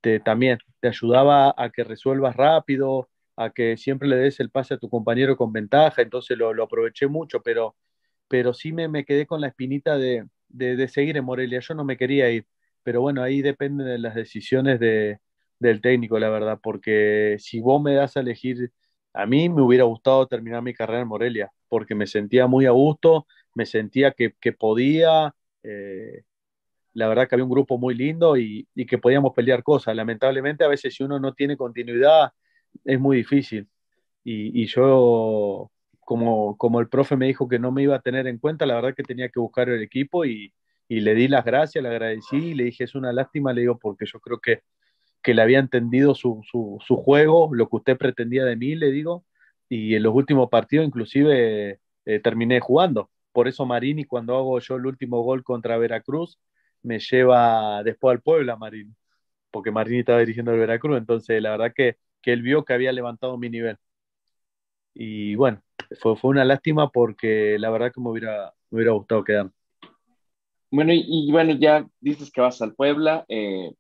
te, también te ayudaba a que resuelvas rápido, a que siempre le des el pase a tu compañero con ventaja, entonces lo, aproveché mucho, pero, pero sí me, quedé con la espinita de, de seguir en Morelia, yo no me quería ir pero bueno, ahí depende de las decisiones del técnico, la verdad, porque si vos me das a elegir, a mí me hubiera gustado terminar mi carrera en Morelia, porque me sentía muy a gusto, me sentía que, podía, eh, la verdad que había un grupo muy lindo y, que podíamos pelear cosas. Lamentablemente a veces si uno no tiene continuidad es muy difícil. Y, y, yo, como, como el profe me dijo que no me iba a tener en cuenta, la verdad que tenía que buscar el equipo y, y le di las gracias, le agradecí y le dije, es una lástima, le digo, porque yo creo que, que le había entendido su, su, su juego, lo que usted pretendía de mí, le digo, y en los últimos partidos inclusive eh, terminé jugando. Por eso Marini, cuando hago yo el último gol contra Veracruz, me lleva después al Puebla Marini, porque Marini estaba dirigiendo el Veracruz, entonces la verdad que, que él vio que había levantado mi nivel. Y bueno, fue, fue una lástima porque la verdad que me hubiera, me hubiera gustado quedarme. Bueno, y, bueno, ya dices que vas al Puebla, eh,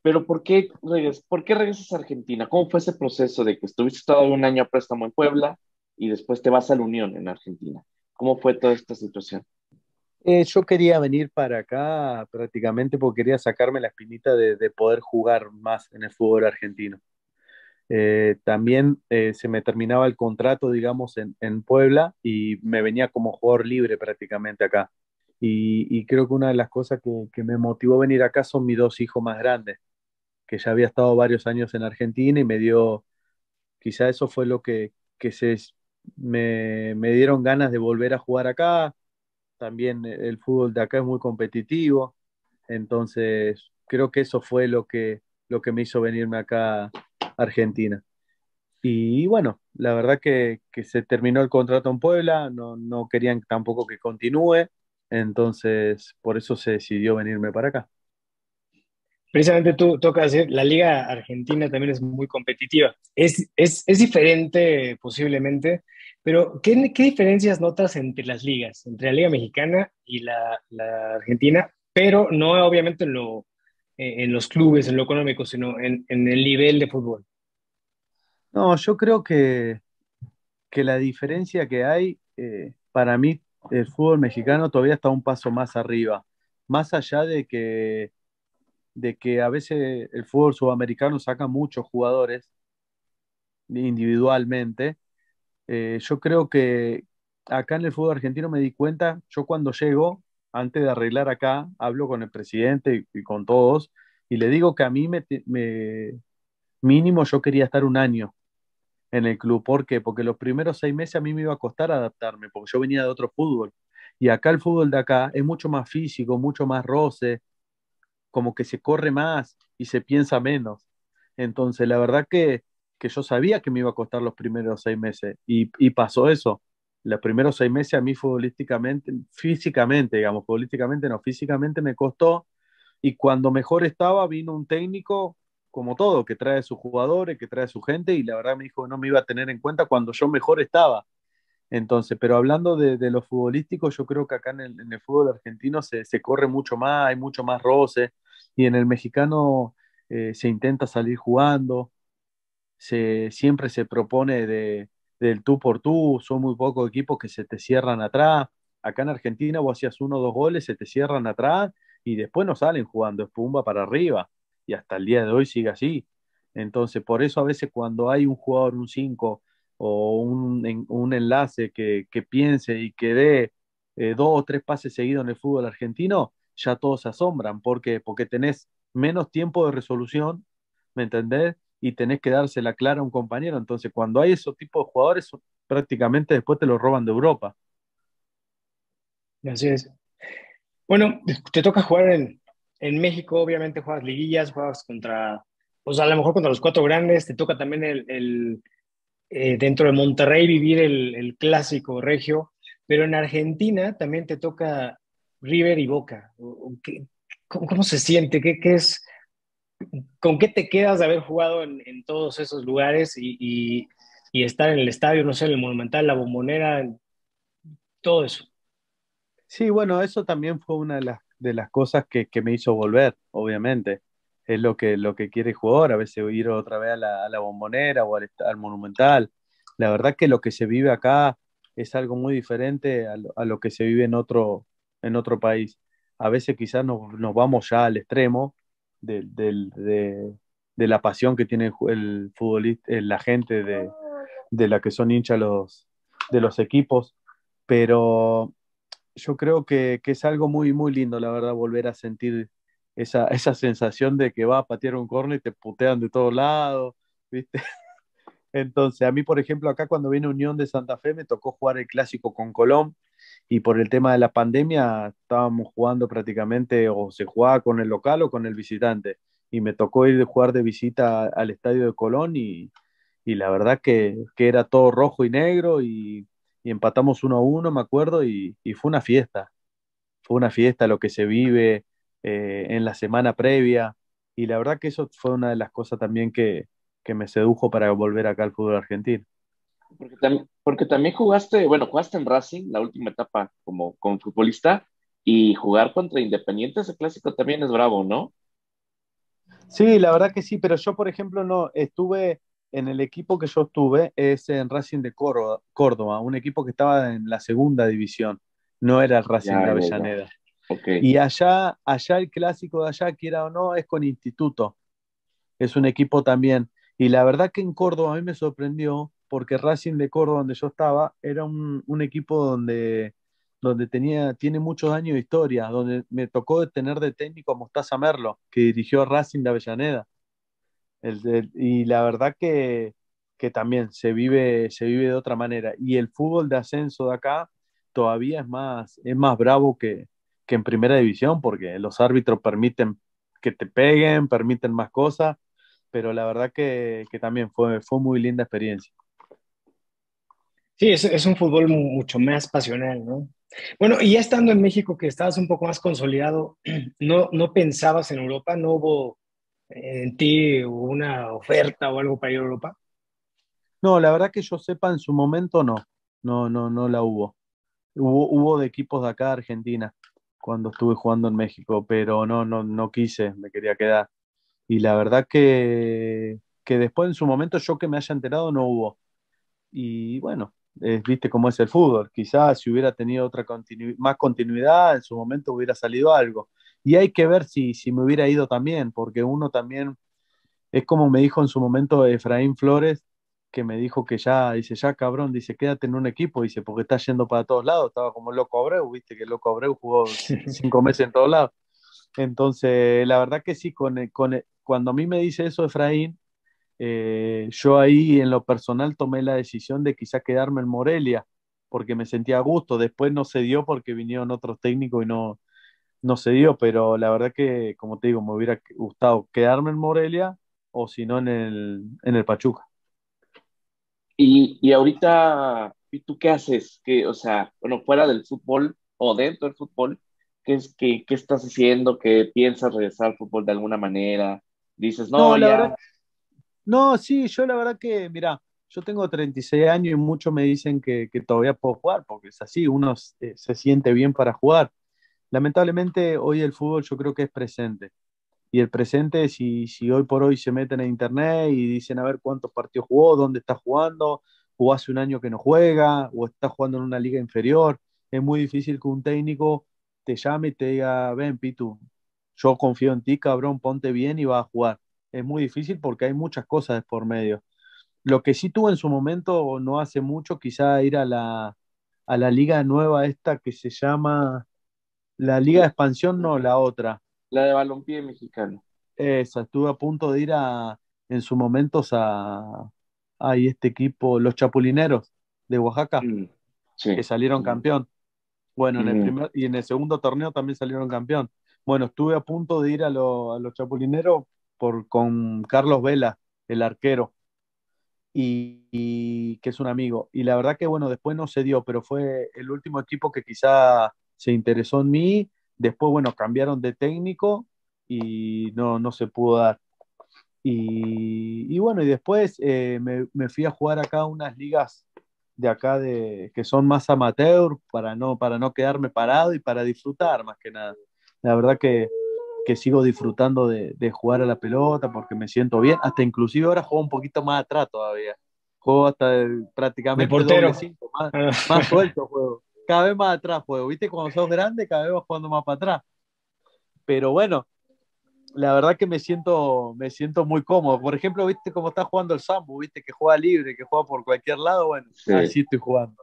pero ¿por qué, regresas, a Argentina? ¿Cómo fue ese proceso de que estuviste todo un año a préstamo en Puebla y después te vas a la Unión en Argentina? ¿Cómo fue toda esta situación? Eh, yo quería venir para acá prácticamente porque quería sacarme la espinita de, poder jugar más en el fútbol argentino. Eh, también se me terminaba el contrato, digamos, en, Puebla y me venía como jugador libre prácticamente acá. Y, creo que una de las cosas que, me motivó a venir acá son mis dos hijos más grandes, que ya había estado varios años en Argentina y me dio, quizá eso fue lo que, se, me, dieron ganas de volver a jugar acá. También eh, el fútbol de acá es muy competitivo, entonces creo que eso fue lo que, lo que me hizo venirme acá a Argentina. Y bueno, la verdad que, que se terminó el contrato en Puebla, no, no querían tampoco que continúe, entonces, por eso se decidió venirme para acá. Precisamente tú tocas la liga argentina también es muy competitiva. Es, diferente posiblemente, pero ¿qué, diferencias notas entre las ligas, entre la liga mexicana y la, argentina? Pero no obviamente en, lo, eh, en los clubes, en lo económico, sino en, el nivel de fútbol. No, yo creo que, que la diferencia que hay eh, para mí el fútbol mexicano todavía está un paso más arriba, más allá de que, de que a veces el fútbol sudamericano saca muchos jugadores individualmente. Eh, yo creo que acá en el fútbol argentino me di cuenta, yo cuando llego, antes de arreglar acá, hablo con el presidente y, con todos, y le digo que a mí me, mínimo yo quería estar un año en el club. ¿Por qué? Porque los primeros seis meses a mí me iba a costar adaptarme, porque yo venía de otro fútbol. Y acá el fútbol de acá es mucho más físico, mucho más roce, como que se corre más y se piensa menos. Entonces, la verdad que, que yo sabía que me iba a costar los primeros seis meses y, y pasó eso. Los primeros seis meses a mí futbolísticamente, físicamente, digamos, futbolísticamente no, físicamente me costó. Y cuando mejor estaba, vino un técnico como todo, que trae sus jugadores, que trae su gente, y la verdad me dijo que no me iba a tener en cuenta cuando yo mejor estaba. Entonces, pero hablando de, lo futbolístico, yo creo que acá en el, fútbol argentino se, corre mucho más, hay mucho más roce, y en el mexicano eh, se intenta salir jugando, se, siempre se propone del tú por tú, son muy pocos equipos que se te cierran atrás. Acá en Argentina vos hacías uno o dos goles, se te cierran atrás y después no salen jugando, es pumba para arriba y hasta el día de hoy sigue así. Entonces, por eso a veces cuando hay un jugador, un 5 o un, un enlace que, piense y que dé eh, dos o tres pases seguidos en el fútbol argentino, ya todos se asombran. Porque tenés menos tiempo de resolución, ¿me entendés? Y tenés que dársela clara a un compañero. Entonces, cuando hay esos tipos de jugadores, prácticamente después te lo roban de Europa. Así es. Bueno, te toca jugar en en México obviamente juegas liguillas, juegas contra, pues a lo mejor contra los cuatro grandes, te toca también el, eh, dentro de Monterrey vivir el, clásico regio, pero en Argentina también te toca River y Boca. ¿Cómo, se siente? ¿Qué, es? ¿Con qué te quedas de haber jugado en, todos esos lugares y, y, estar en el estadio, no sé, en el Monumental, la Bombonera, todo eso? Sí, bueno, eso también fue una de las de las cosas que, que, me hizo volver, obviamente. Es lo que, lo que quiere el jugador, a veces ir otra vez a la, bombonera o al, al, monumental. La verdad que lo que se vive acá es algo muy diferente a lo, a lo que se vive en otro, en otro país. A veces quizás nos, nos vamos ya al extremo de, de, la pasión que tiene el, futbolista, eh, la gente de, la que son hinchas los, de los equipos, pero yo creo que, que, es algo muy, muy lindo, la verdad, volver a sentir esa, esa sensación de que va a patear un corner y te putean de todos lados, ¿viste? Entonces, a mí, por ejemplo, acá cuando viene Unión de Santa Fe, me tocó jugar el clásico con Colón y por el tema de la pandemia estábamos jugando prácticamente o se jugaba con el local o con el visitante. Y me tocó ir de jugar de visita al estadio de Colón y, y la verdad que, que, era todo rojo y negro y y empatamos uno a uno, me acuerdo, y, fue una fiesta. Fue una fiesta lo que se vive eh, en la semana previa. Y la verdad que eso fue una de las cosas también que, me sedujo para volver acá al fútbol argentino. Porque también, porque también jugaste, bueno, jugaste en Racing la última etapa como, como futbolista y jugar contra Independiente, ese clásico también es bravo, ¿no? Sí, la verdad que sí, pero yo, por ejemplo, no estuve en el equipo que yo estuve es en Racing de Córdoba, un equipo que estaba en la segunda división, no era el Racing de Avellaneda. Y allá, allá el clásico de allá, quiera o no, es con Instituto. Es un equipo también. Y la verdad que en Córdoba a mí me sorprendió porque Racing de Córdoba, donde yo estaba, era un, equipo donde, donde tenía, tiene muchos años de historia, donde me tocó tener de técnico a Mostaza Merlo, que dirigió Racing de Avellaneda y la verdad que, también se vive, se vive de otra manera. Y el fútbol de ascenso de acá todavía es más, es más bravo que, que en primera división, porque los árbitros permiten que te peguen, permiten más cosas, pero la verdad que, también fue, fue muy linda experiencia. Sí, es, es un fútbol mucho más pasional, ¿no? Bueno, y ya estando en México, que estabas un poco más consolidado, ¿no, no pensabas en Europa? ¿No hubo en ti una oferta o algo para ir Europa? No, la verdad que yo sepa en su momento no, no, no, no la hubo. Hubo, de equipos de acá Argentina cuando estuve jugando en México, pero no, no, no quise, me quería quedar. Y la verdad que, que después en su momento yo que me haya enterado no hubo. Y bueno, viste cómo es el fútbol. Quizás si hubiera tenido otra más continuidad, en su momento hubiera salido algo. Y hay que ver si, si me hubiera ido también, porque uno también, es como me dijo en su momento Efraín Flores, que me dijo que ya, dice, ya cabrón, dice, quédate en un equipo, dice, porque estás yendo para todos lados, estaba como loco Abreu, viste que loco Abreu jugó cinco meses en todos lados. Entonces, la verdad que sí, con, cuando a mí me dice eso Efraín, eh, yo ahí en lo personal tomé la decisión de quizá quedarme en Morelia, porque me sentía a gusto, después no se dio porque vinieron otros técnicos y no, no se dio, pero la verdad que, como te digo, me hubiera gustado quedarme en Morelia o si no en el, Pachuca. Y, ahorita, ¿y tú qué haces? Que, o sea, bueno, fuera del fútbol o dentro del fútbol, ¿qué, es, estás haciendo? ¿Qué piensas regresar al fútbol de alguna manera? Dices, no, la verdad, no, sí, yo la verdad que, mira, yo tengo 36 años y muchos me dicen que, todavía puedo jugar, porque es así, uno eh, se siente bien para jugar lamentablemente hoy el fútbol yo creo que es presente. Y el presente, si, si hoy por hoy se meten en internet y dicen a ver cuántos partidos jugó, dónde está jugando, o hace un año que no juega, o está jugando en una liga inferior, es muy difícil que un técnico te llame y te diga, ven, Pitu, yo confío en ti, cabrón, ponte bien y vas a jugar. Es muy difícil porque hay muchas cosas por medio. Lo que sí tuvo en su momento, no hace mucho, quizá ir a la, a la liga nueva esta que se llama, la Liga de Expansión no, la otra. La de balompié mexicano. Esa, estuve a punto de ir a, en su momento a, Hay este equipo, los Chapulineros de Oaxaca, mm, que salieron mm. campeón. Bueno, en el mm. y en el segundo torneo también salieron campeón. Bueno, estuve a punto de ir a, los Chapulineros por, con Carlos Vela, el arquero, y, y, que es un amigo. Y la verdad que, bueno, después no se dio, pero fue el último equipo que quizá se interesó en mí, después, bueno, cambiaron de técnico y no, no se pudo dar. Y, bueno, y después eh, me, me, fui a jugar acá unas ligas de acá de, que son más amateur para no, para no quedarme parado y para disfrutar más que nada. La verdad que, que sigo disfrutando de, de, jugar a la pelota porque me siento bien. Hasta inclusive ahora juego un poquito más atrás todavía. Juego hasta prácticamente portero. más suelto juego cada vez más atrás pues ¿viste? Cuando sos grande, cada vez vas jugando más para atrás. Pero bueno, la verdad que me siento, me siento muy cómodo. Por ejemplo, ¿viste cómo está jugando el Sambu? ¿Viste? Que juega libre, que juega por cualquier lado, bueno, sí. estoy jugando.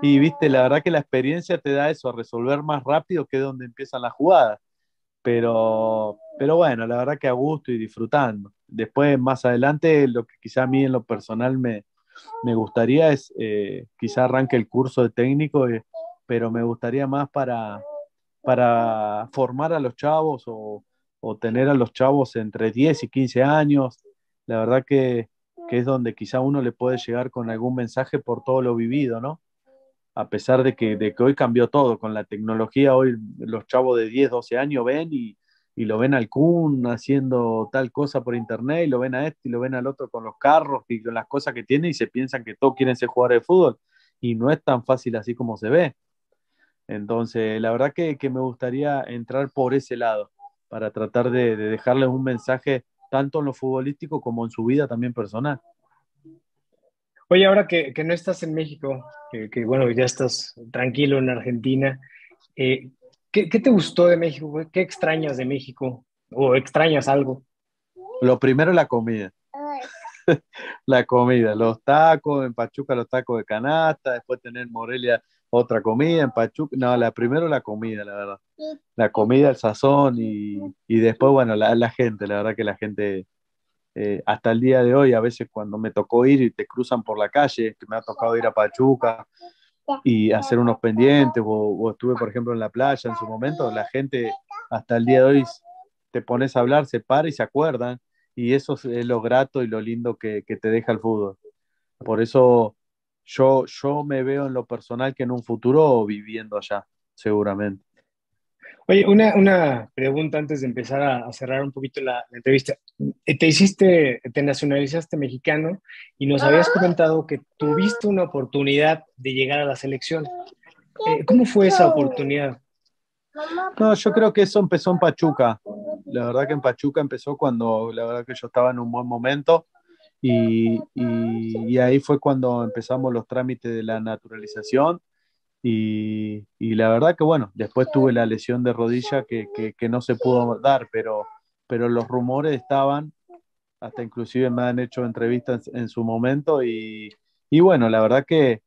Y viste, la verdad que la experiencia te da eso, a resolver más rápido que donde empiezan las jugadas. Pero, pero bueno, la verdad que a gusto y disfrutando. Después, más adelante, lo que quizá a mí en lo personal me, gustaría es eh, quizá arranque el curso de técnico y, eh, pero me gustaría más para, para formar a los chavos o, tener a los chavos entre 10 y 15 años. La verdad que, es donde quizá uno le puede llegar con algún mensaje por todo lo vivido, ¿no? A pesar de que, de que hoy cambió todo con la tecnología, hoy los chavos de 10, 12 años ven y, y lo ven al Kun haciendo tal cosa por internet, y lo ven a este y lo ven al otro con los carros y con las cosas que tiene y se piensan que todos quieren ser jugadores de fútbol. Y no es tan fácil así como se ve. Entonces, la verdad que, me gustaría entrar por ese lado, para tratar de, dejarles un mensaje tanto en lo futbolístico como en su vida también personal. Oye, ahora que, no estás en México, que, bueno, ya estás tranquilo en Argentina, eh, ¿qué, te gustó de México? ¿Qué extrañas de México? ¿O extrañas algo? Lo primero la comida. la comida, los tacos, en Pachuca los tacos de canasta, después tener Morelia otra comida en Pachuca. No, la primero la comida, la verdad. La comida, el sazón y, después, bueno, la, la, gente, la verdad que la gente, eh, hasta el día de hoy, a veces cuando me tocó ir y te cruzan por la calle, que me ha tocado ir a Pachuca y hacer unos pendientes, o, estuve, por ejemplo, en la playa en su momento, la gente hasta el día de hoy te pones a hablar, se para y se acuerdan, y eso es lo grato y lo lindo que, que te deja el fútbol. Por eso yo, yo me veo en lo personal que en un futuro viviendo allá, seguramente. Oye, una, una pregunta antes de empezar a, cerrar un poquito la, entrevista. Eh, te hiciste, te nacionalizaste mexicano y nos ah. habías comentado que tuviste una oportunidad de llegar a la selección. Eh, ¿Cómo fue esa oportunidad? No, yo creo que eso empezó en Pachuca. La verdad que en Pachuca empezó cuando la verdad que yo estaba en un buen momento y, ahí fue cuando empezamos los trámites de la naturalización. Y, la verdad que bueno, después tuve la lesión de rodilla que, no se pudo dar, pero, pero los rumores estaban, hasta inclusive me han hecho entrevistas en, su momento y, bueno, la verdad que,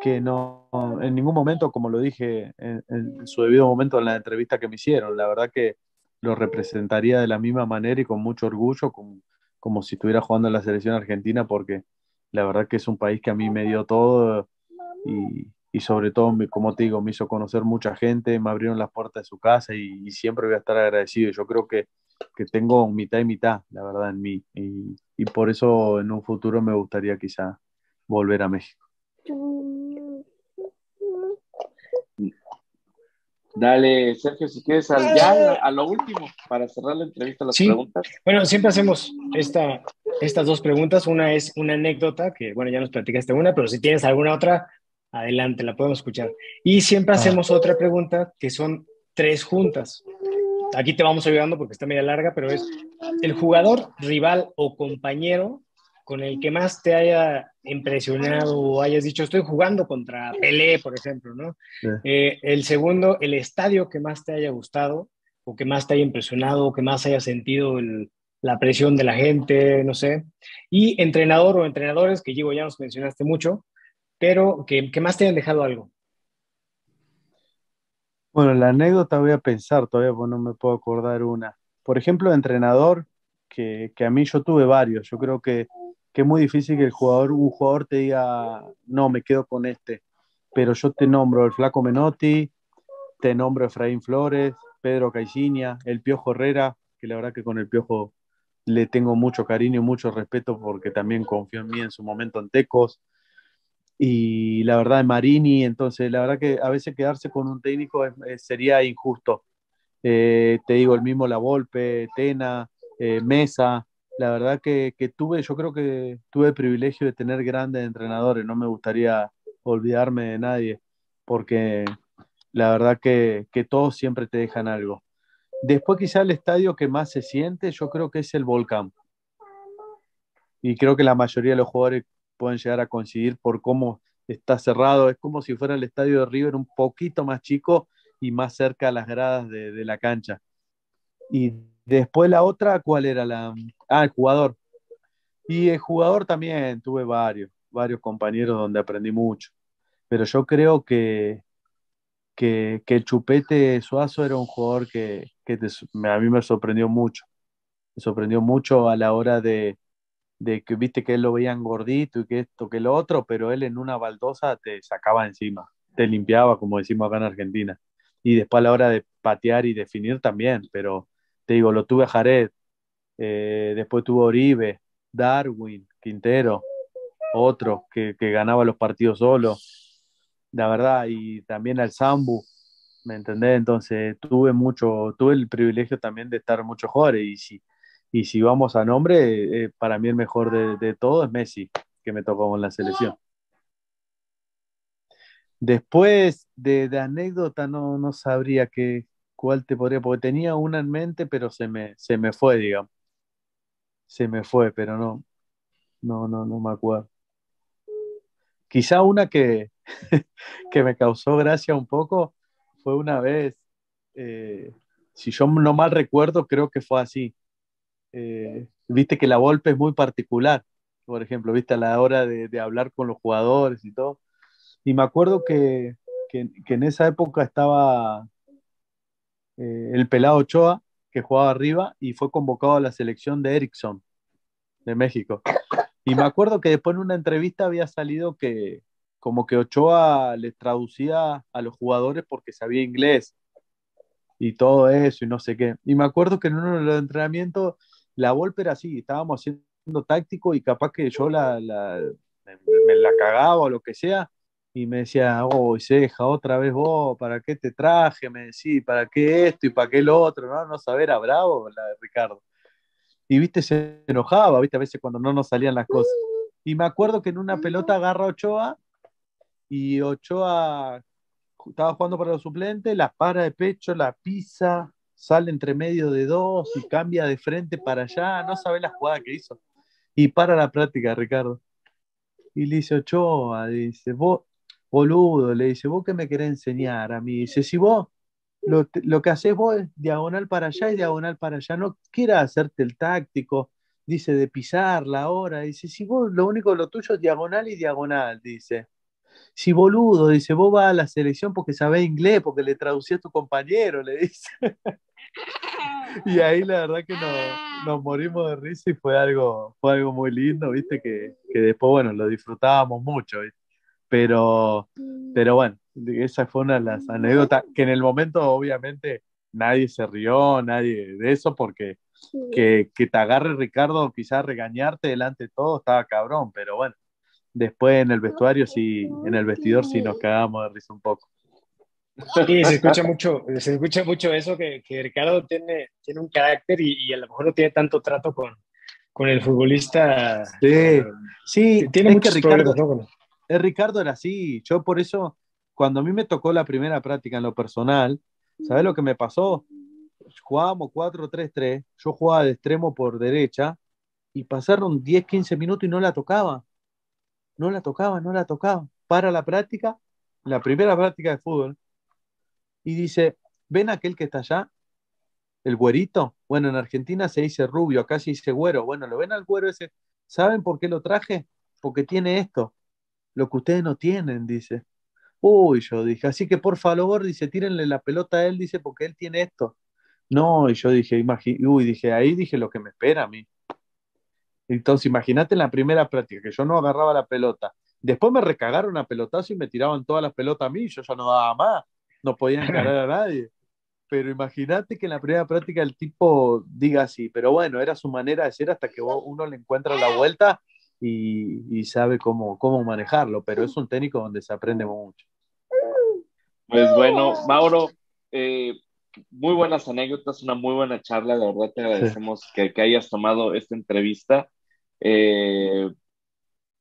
que no, en ningún momento, como lo dije en, su debido momento en la entrevista que me hicieron, la verdad que lo representaría de la misma manera y con mucho orgullo, con, como si estuviera jugando en la selección argentina, porque la verdad que es un país que a mí me dio todo y, sobre todo, como te digo, me hizo conocer mucha gente, me abrieron las puertas de su casa y, siempre voy a estar agradecido. Yo creo que, tengo mitad y mitad, la verdad, en mí. Y, y por eso en un futuro me gustaría quizá volver a México. Dale, Sergio, si quieres, al, ya eh. a lo último, para cerrar la entrevista, las preguntas. Bueno, siempre hacemos esta, estas dos preguntas. Una es una anécdota, que bueno, ya nos platicaste una, pero si tienes alguna otra, adelante, la podemos escuchar. Y siempre ah. hacemos otra pregunta, que son tres juntas. Aquí te vamos ayudando porque está media larga, pero es el jugador, rival o compañero con el que más te haya impresionado o hayas dicho, estoy jugando contra Pelé, por ejemplo, ¿no? Eh, el segundo, el estadio que más te haya gustado o que más te haya impresionado o que más haya sentido la presión de la gente, no sé. Y entrenador o entrenadores, que digo, ya nos mencionaste mucho, pero que, más te hayan dejado algo. Bueno, la anécdota voy a pensar todavía, porque no me puedo acordar una. Por ejemplo, entrenador, que a mí yo tuve varios. Yo creo que que es muy difícil que el jugador, un jugador te diga, no, me quedo con este. Pero yo te nombro el Flaco Menotti, te nombro Efraín Flores, Pedro Caixinha, el Piojo Herrera, que la verdad que con el Piojo le tengo mucho cariño y mucho respeto porque también confió en mí en su momento en Tecos. Y la verdad, es Marini, entonces la verdad que a veces quedarse con un técnico sería injusto. Eh, te digo, el mismo La Volpe, Tena, eh, Mesa, la verdad que, tuve, yo creo que tuve privilegio de tener grandes entrenadores, no me gustaría olvidarme de nadie, porque la verdad que, que todos siempre te dejan algo. Después quizá el estadio que más se siente, yo creo que es el Volcán. Y creo que la mayoría de los jugadores pueden llegar a coincidir por cómo está cerrado. Es como si fuera el estadio de River un poquito más chico y más cerca a las gradas de, de la cancha. Y Después la otra, ¿cuál era la? Ah, el jugador. Y el jugador también, tuve varios, varios compañeros donde aprendí mucho. Pero yo creo que, que, el Chupete Suazo era un jugador que, a mí me sorprendió mucho. Me sorprendió mucho a la hora de, de que viste que él lo veían gordito y que esto, que lo otro, pero él en una baldosa te sacaba encima, te limpiaba, como decimos acá en Argentina. Y después a la hora de patear y definir también, pero te digo, lo tuve a Jared, eh, después tuvo Oribe, Darwin, Quintero, otro que, ganaba los partidos solo, la verdad, y también al Sambu, ¿me entendés? Entonces tuve mucho, tuve el privilegio también de estar muchos mejor, y si, y si vamos a nombre, eh, para mí el mejor de, de todo es Messi, que me tocó con la selección. Después de, de anécdota, no, no sabría qué, ¿Cuál te podría? Porque tenía una en mente, pero se me, se me fue, digamos. Se me fue, pero no. No, no, no me acuerdo. Quizá una que, que me causó gracia un poco fue una vez, eh, si yo no mal recuerdo, creo que fue así. Eh, viste que la golpe es muy particular, por ejemplo, viste a la hora de, hablar con los jugadores y todo. Y me acuerdo que, que en esa época estaba eh, el pelado Ochoa, que jugaba arriba y fue convocado a la selección de Ericsson, de México. Y me acuerdo que después en una entrevista había salido que como que Ochoa les traducía a los jugadores porque sabía inglés y todo eso y no sé qué. Y me acuerdo que en uno de los entrenamientos la golpe era así, estábamos haciendo táctico y capaz que yo la, la me la cagaba o lo que sea, y me decía, oh, ceja, otra vez vos, ¿para qué te traje? Me decía, ¿para qué esto y para qué lo otro? No, no saber a bravo la de Ricardo. Y viste, se enojaba, viste, a veces cuando no nos salían las cosas. Y me acuerdo que en una pelota agarra Ochoa y Ochoa estaba jugando para los suplentes, la para de pecho, la pisa, sale entre medio de dos y cambia de frente para allá. No sabe la jugada que hizo. Y para la práctica, Ricardo. Y le dice Ochoa, dice, vos, boludo, le dice, vos qué me querés enseñar a mí. Dice, si vos lo, que haces vos es diagonal para allá y diagonal para allá, no quieras hacerte el táctico, dice, de pisar la hora, Dice, si vos lo único lo tuyo es diagonal y diagonal, dice. Si boludo, dice, vos vas a la selección porque sabés inglés, porque le traducí a tu compañero, le dice. y ahí la verdad que nos, nos, morimos de risa y fue algo, fue algo muy lindo, viste, que, que después, bueno, lo disfrutábamos mucho, viste. Pero, mm. pero bueno, esa fue una de las mm. anécdotas que en el momento obviamente nadie se rió, nadie de eso, porque que, te agarre Ricardo, quizás regañarte delante de todo, estaba cabrón, pero bueno, después en el vestuario, sí, en el vestidor sí nos cagamos de risa un poco. Sí, se escucha mucho, se escucha mucho eso, que, Ricardo tiene, tiene un carácter y, a lo mejor no tiene tanto trato con, el futbolista. Sí, sí tiene muchos problemas, ¿no? Ricardo era así. Yo por eso, cuando a mí me tocó la primera práctica en lo personal, ¿sabes lo que me pasó? Jugábamos 4-3-3, yo jugaba de extremo por derecha y pasaron 10, 15 minutos y no la tocaba. No la tocaba, no la tocaba. Para la práctica, la primera práctica de fútbol, y dice, ¿ven aquel que está allá? El güerito. Bueno, en Argentina se dice rubio, acá se dice güero. Bueno, lo ven al güero ese. ¿Saben por qué lo traje? Porque tiene esto lo que ustedes no tienen, dice. Uy, yo dije, así que por favor, dice, tírenle la pelota a él, dice, porque él tiene esto. No, y yo dije, uy, dije, ahí dije lo que me espera a mí. Entonces, imagínate en la primera práctica, que yo no agarraba la pelota. Después me recagaron a pelotazo y me tiraban todas las pelotas a mí, yo ya no daba más, no podía encarar a nadie. Pero imagínate que en la primera práctica el tipo diga así, pero bueno, era su manera de ser hasta que uno le encuentra la vuelta y, sabe cómo, cómo manejarlo, pero es un técnico donde se aprende mucho. Pues bueno, Mauro, eh, muy buenas anécdotas, una muy buena charla, la verdad te agradecemos que, que, hayas tomado esta entrevista. Eh,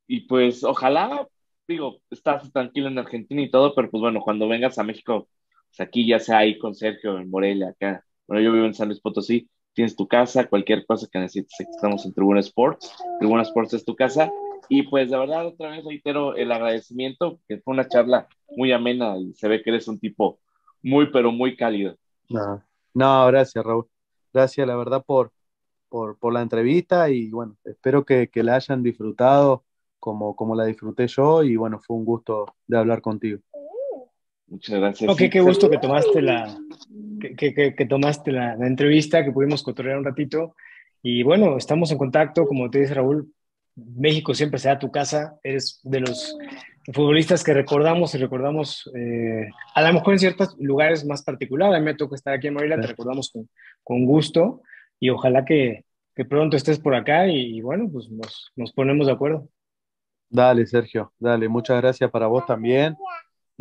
y pues ojalá, digo, estás tranquilo en Argentina y todo, pero pues bueno, cuando vengas a México, pues aquí ya sea ahí con Sergio en Morelia, acá, bueno, yo vivo en San Luis Potosí, tienes tu casa, cualquier cosa que necesites, estamos en Tribuna Sports, Tribuna Sports es tu casa, y pues de verdad otra vez reitero el agradecimiento, que fue una charla muy amena y se ve que eres un tipo muy, pero muy cálido. No, no gracias Raúl, gracias la verdad por, por, la entrevista y bueno, espero que, que la hayan disfrutado como, como la disfruté yo y bueno, fue un gusto de hablar contigo. Muchas gracias. Ok, qué gusto que tomaste la, que, que, que tomaste la, entrevista, que pudimos cotorrear un ratito. Y bueno, estamos en contacto, como te dice Raúl, México siempre será tu casa, eres de los futbolistas que recordamos y recordamos, eh, a lo mejor en ciertos lugares más particulares, a mí me toca estar aquí en Morelia, te recordamos con, con, gusto y ojalá que, que, pronto estés por acá y, bueno, pues nos, nos ponemos de acuerdo. Dale, Sergio, dale, muchas gracias para vos también.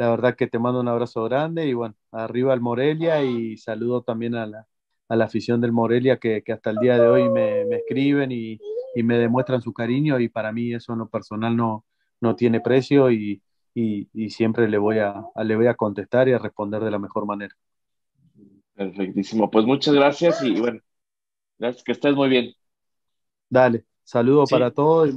La verdad que te mando un abrazo grande y bueno, arriba al Morelia y saludo también a la, afición del Morelia que, hasta el día de hoy me, escriben y, me demuestran su cariño y para mí eso en lo personal no, no tiene precio y, siempre le voy, a, le voy a contestar y a responder de la mejor manera. Perfectísimo, pues muchas gracias y bueno, gracias, que estés muy bien. Dale, saludo para todos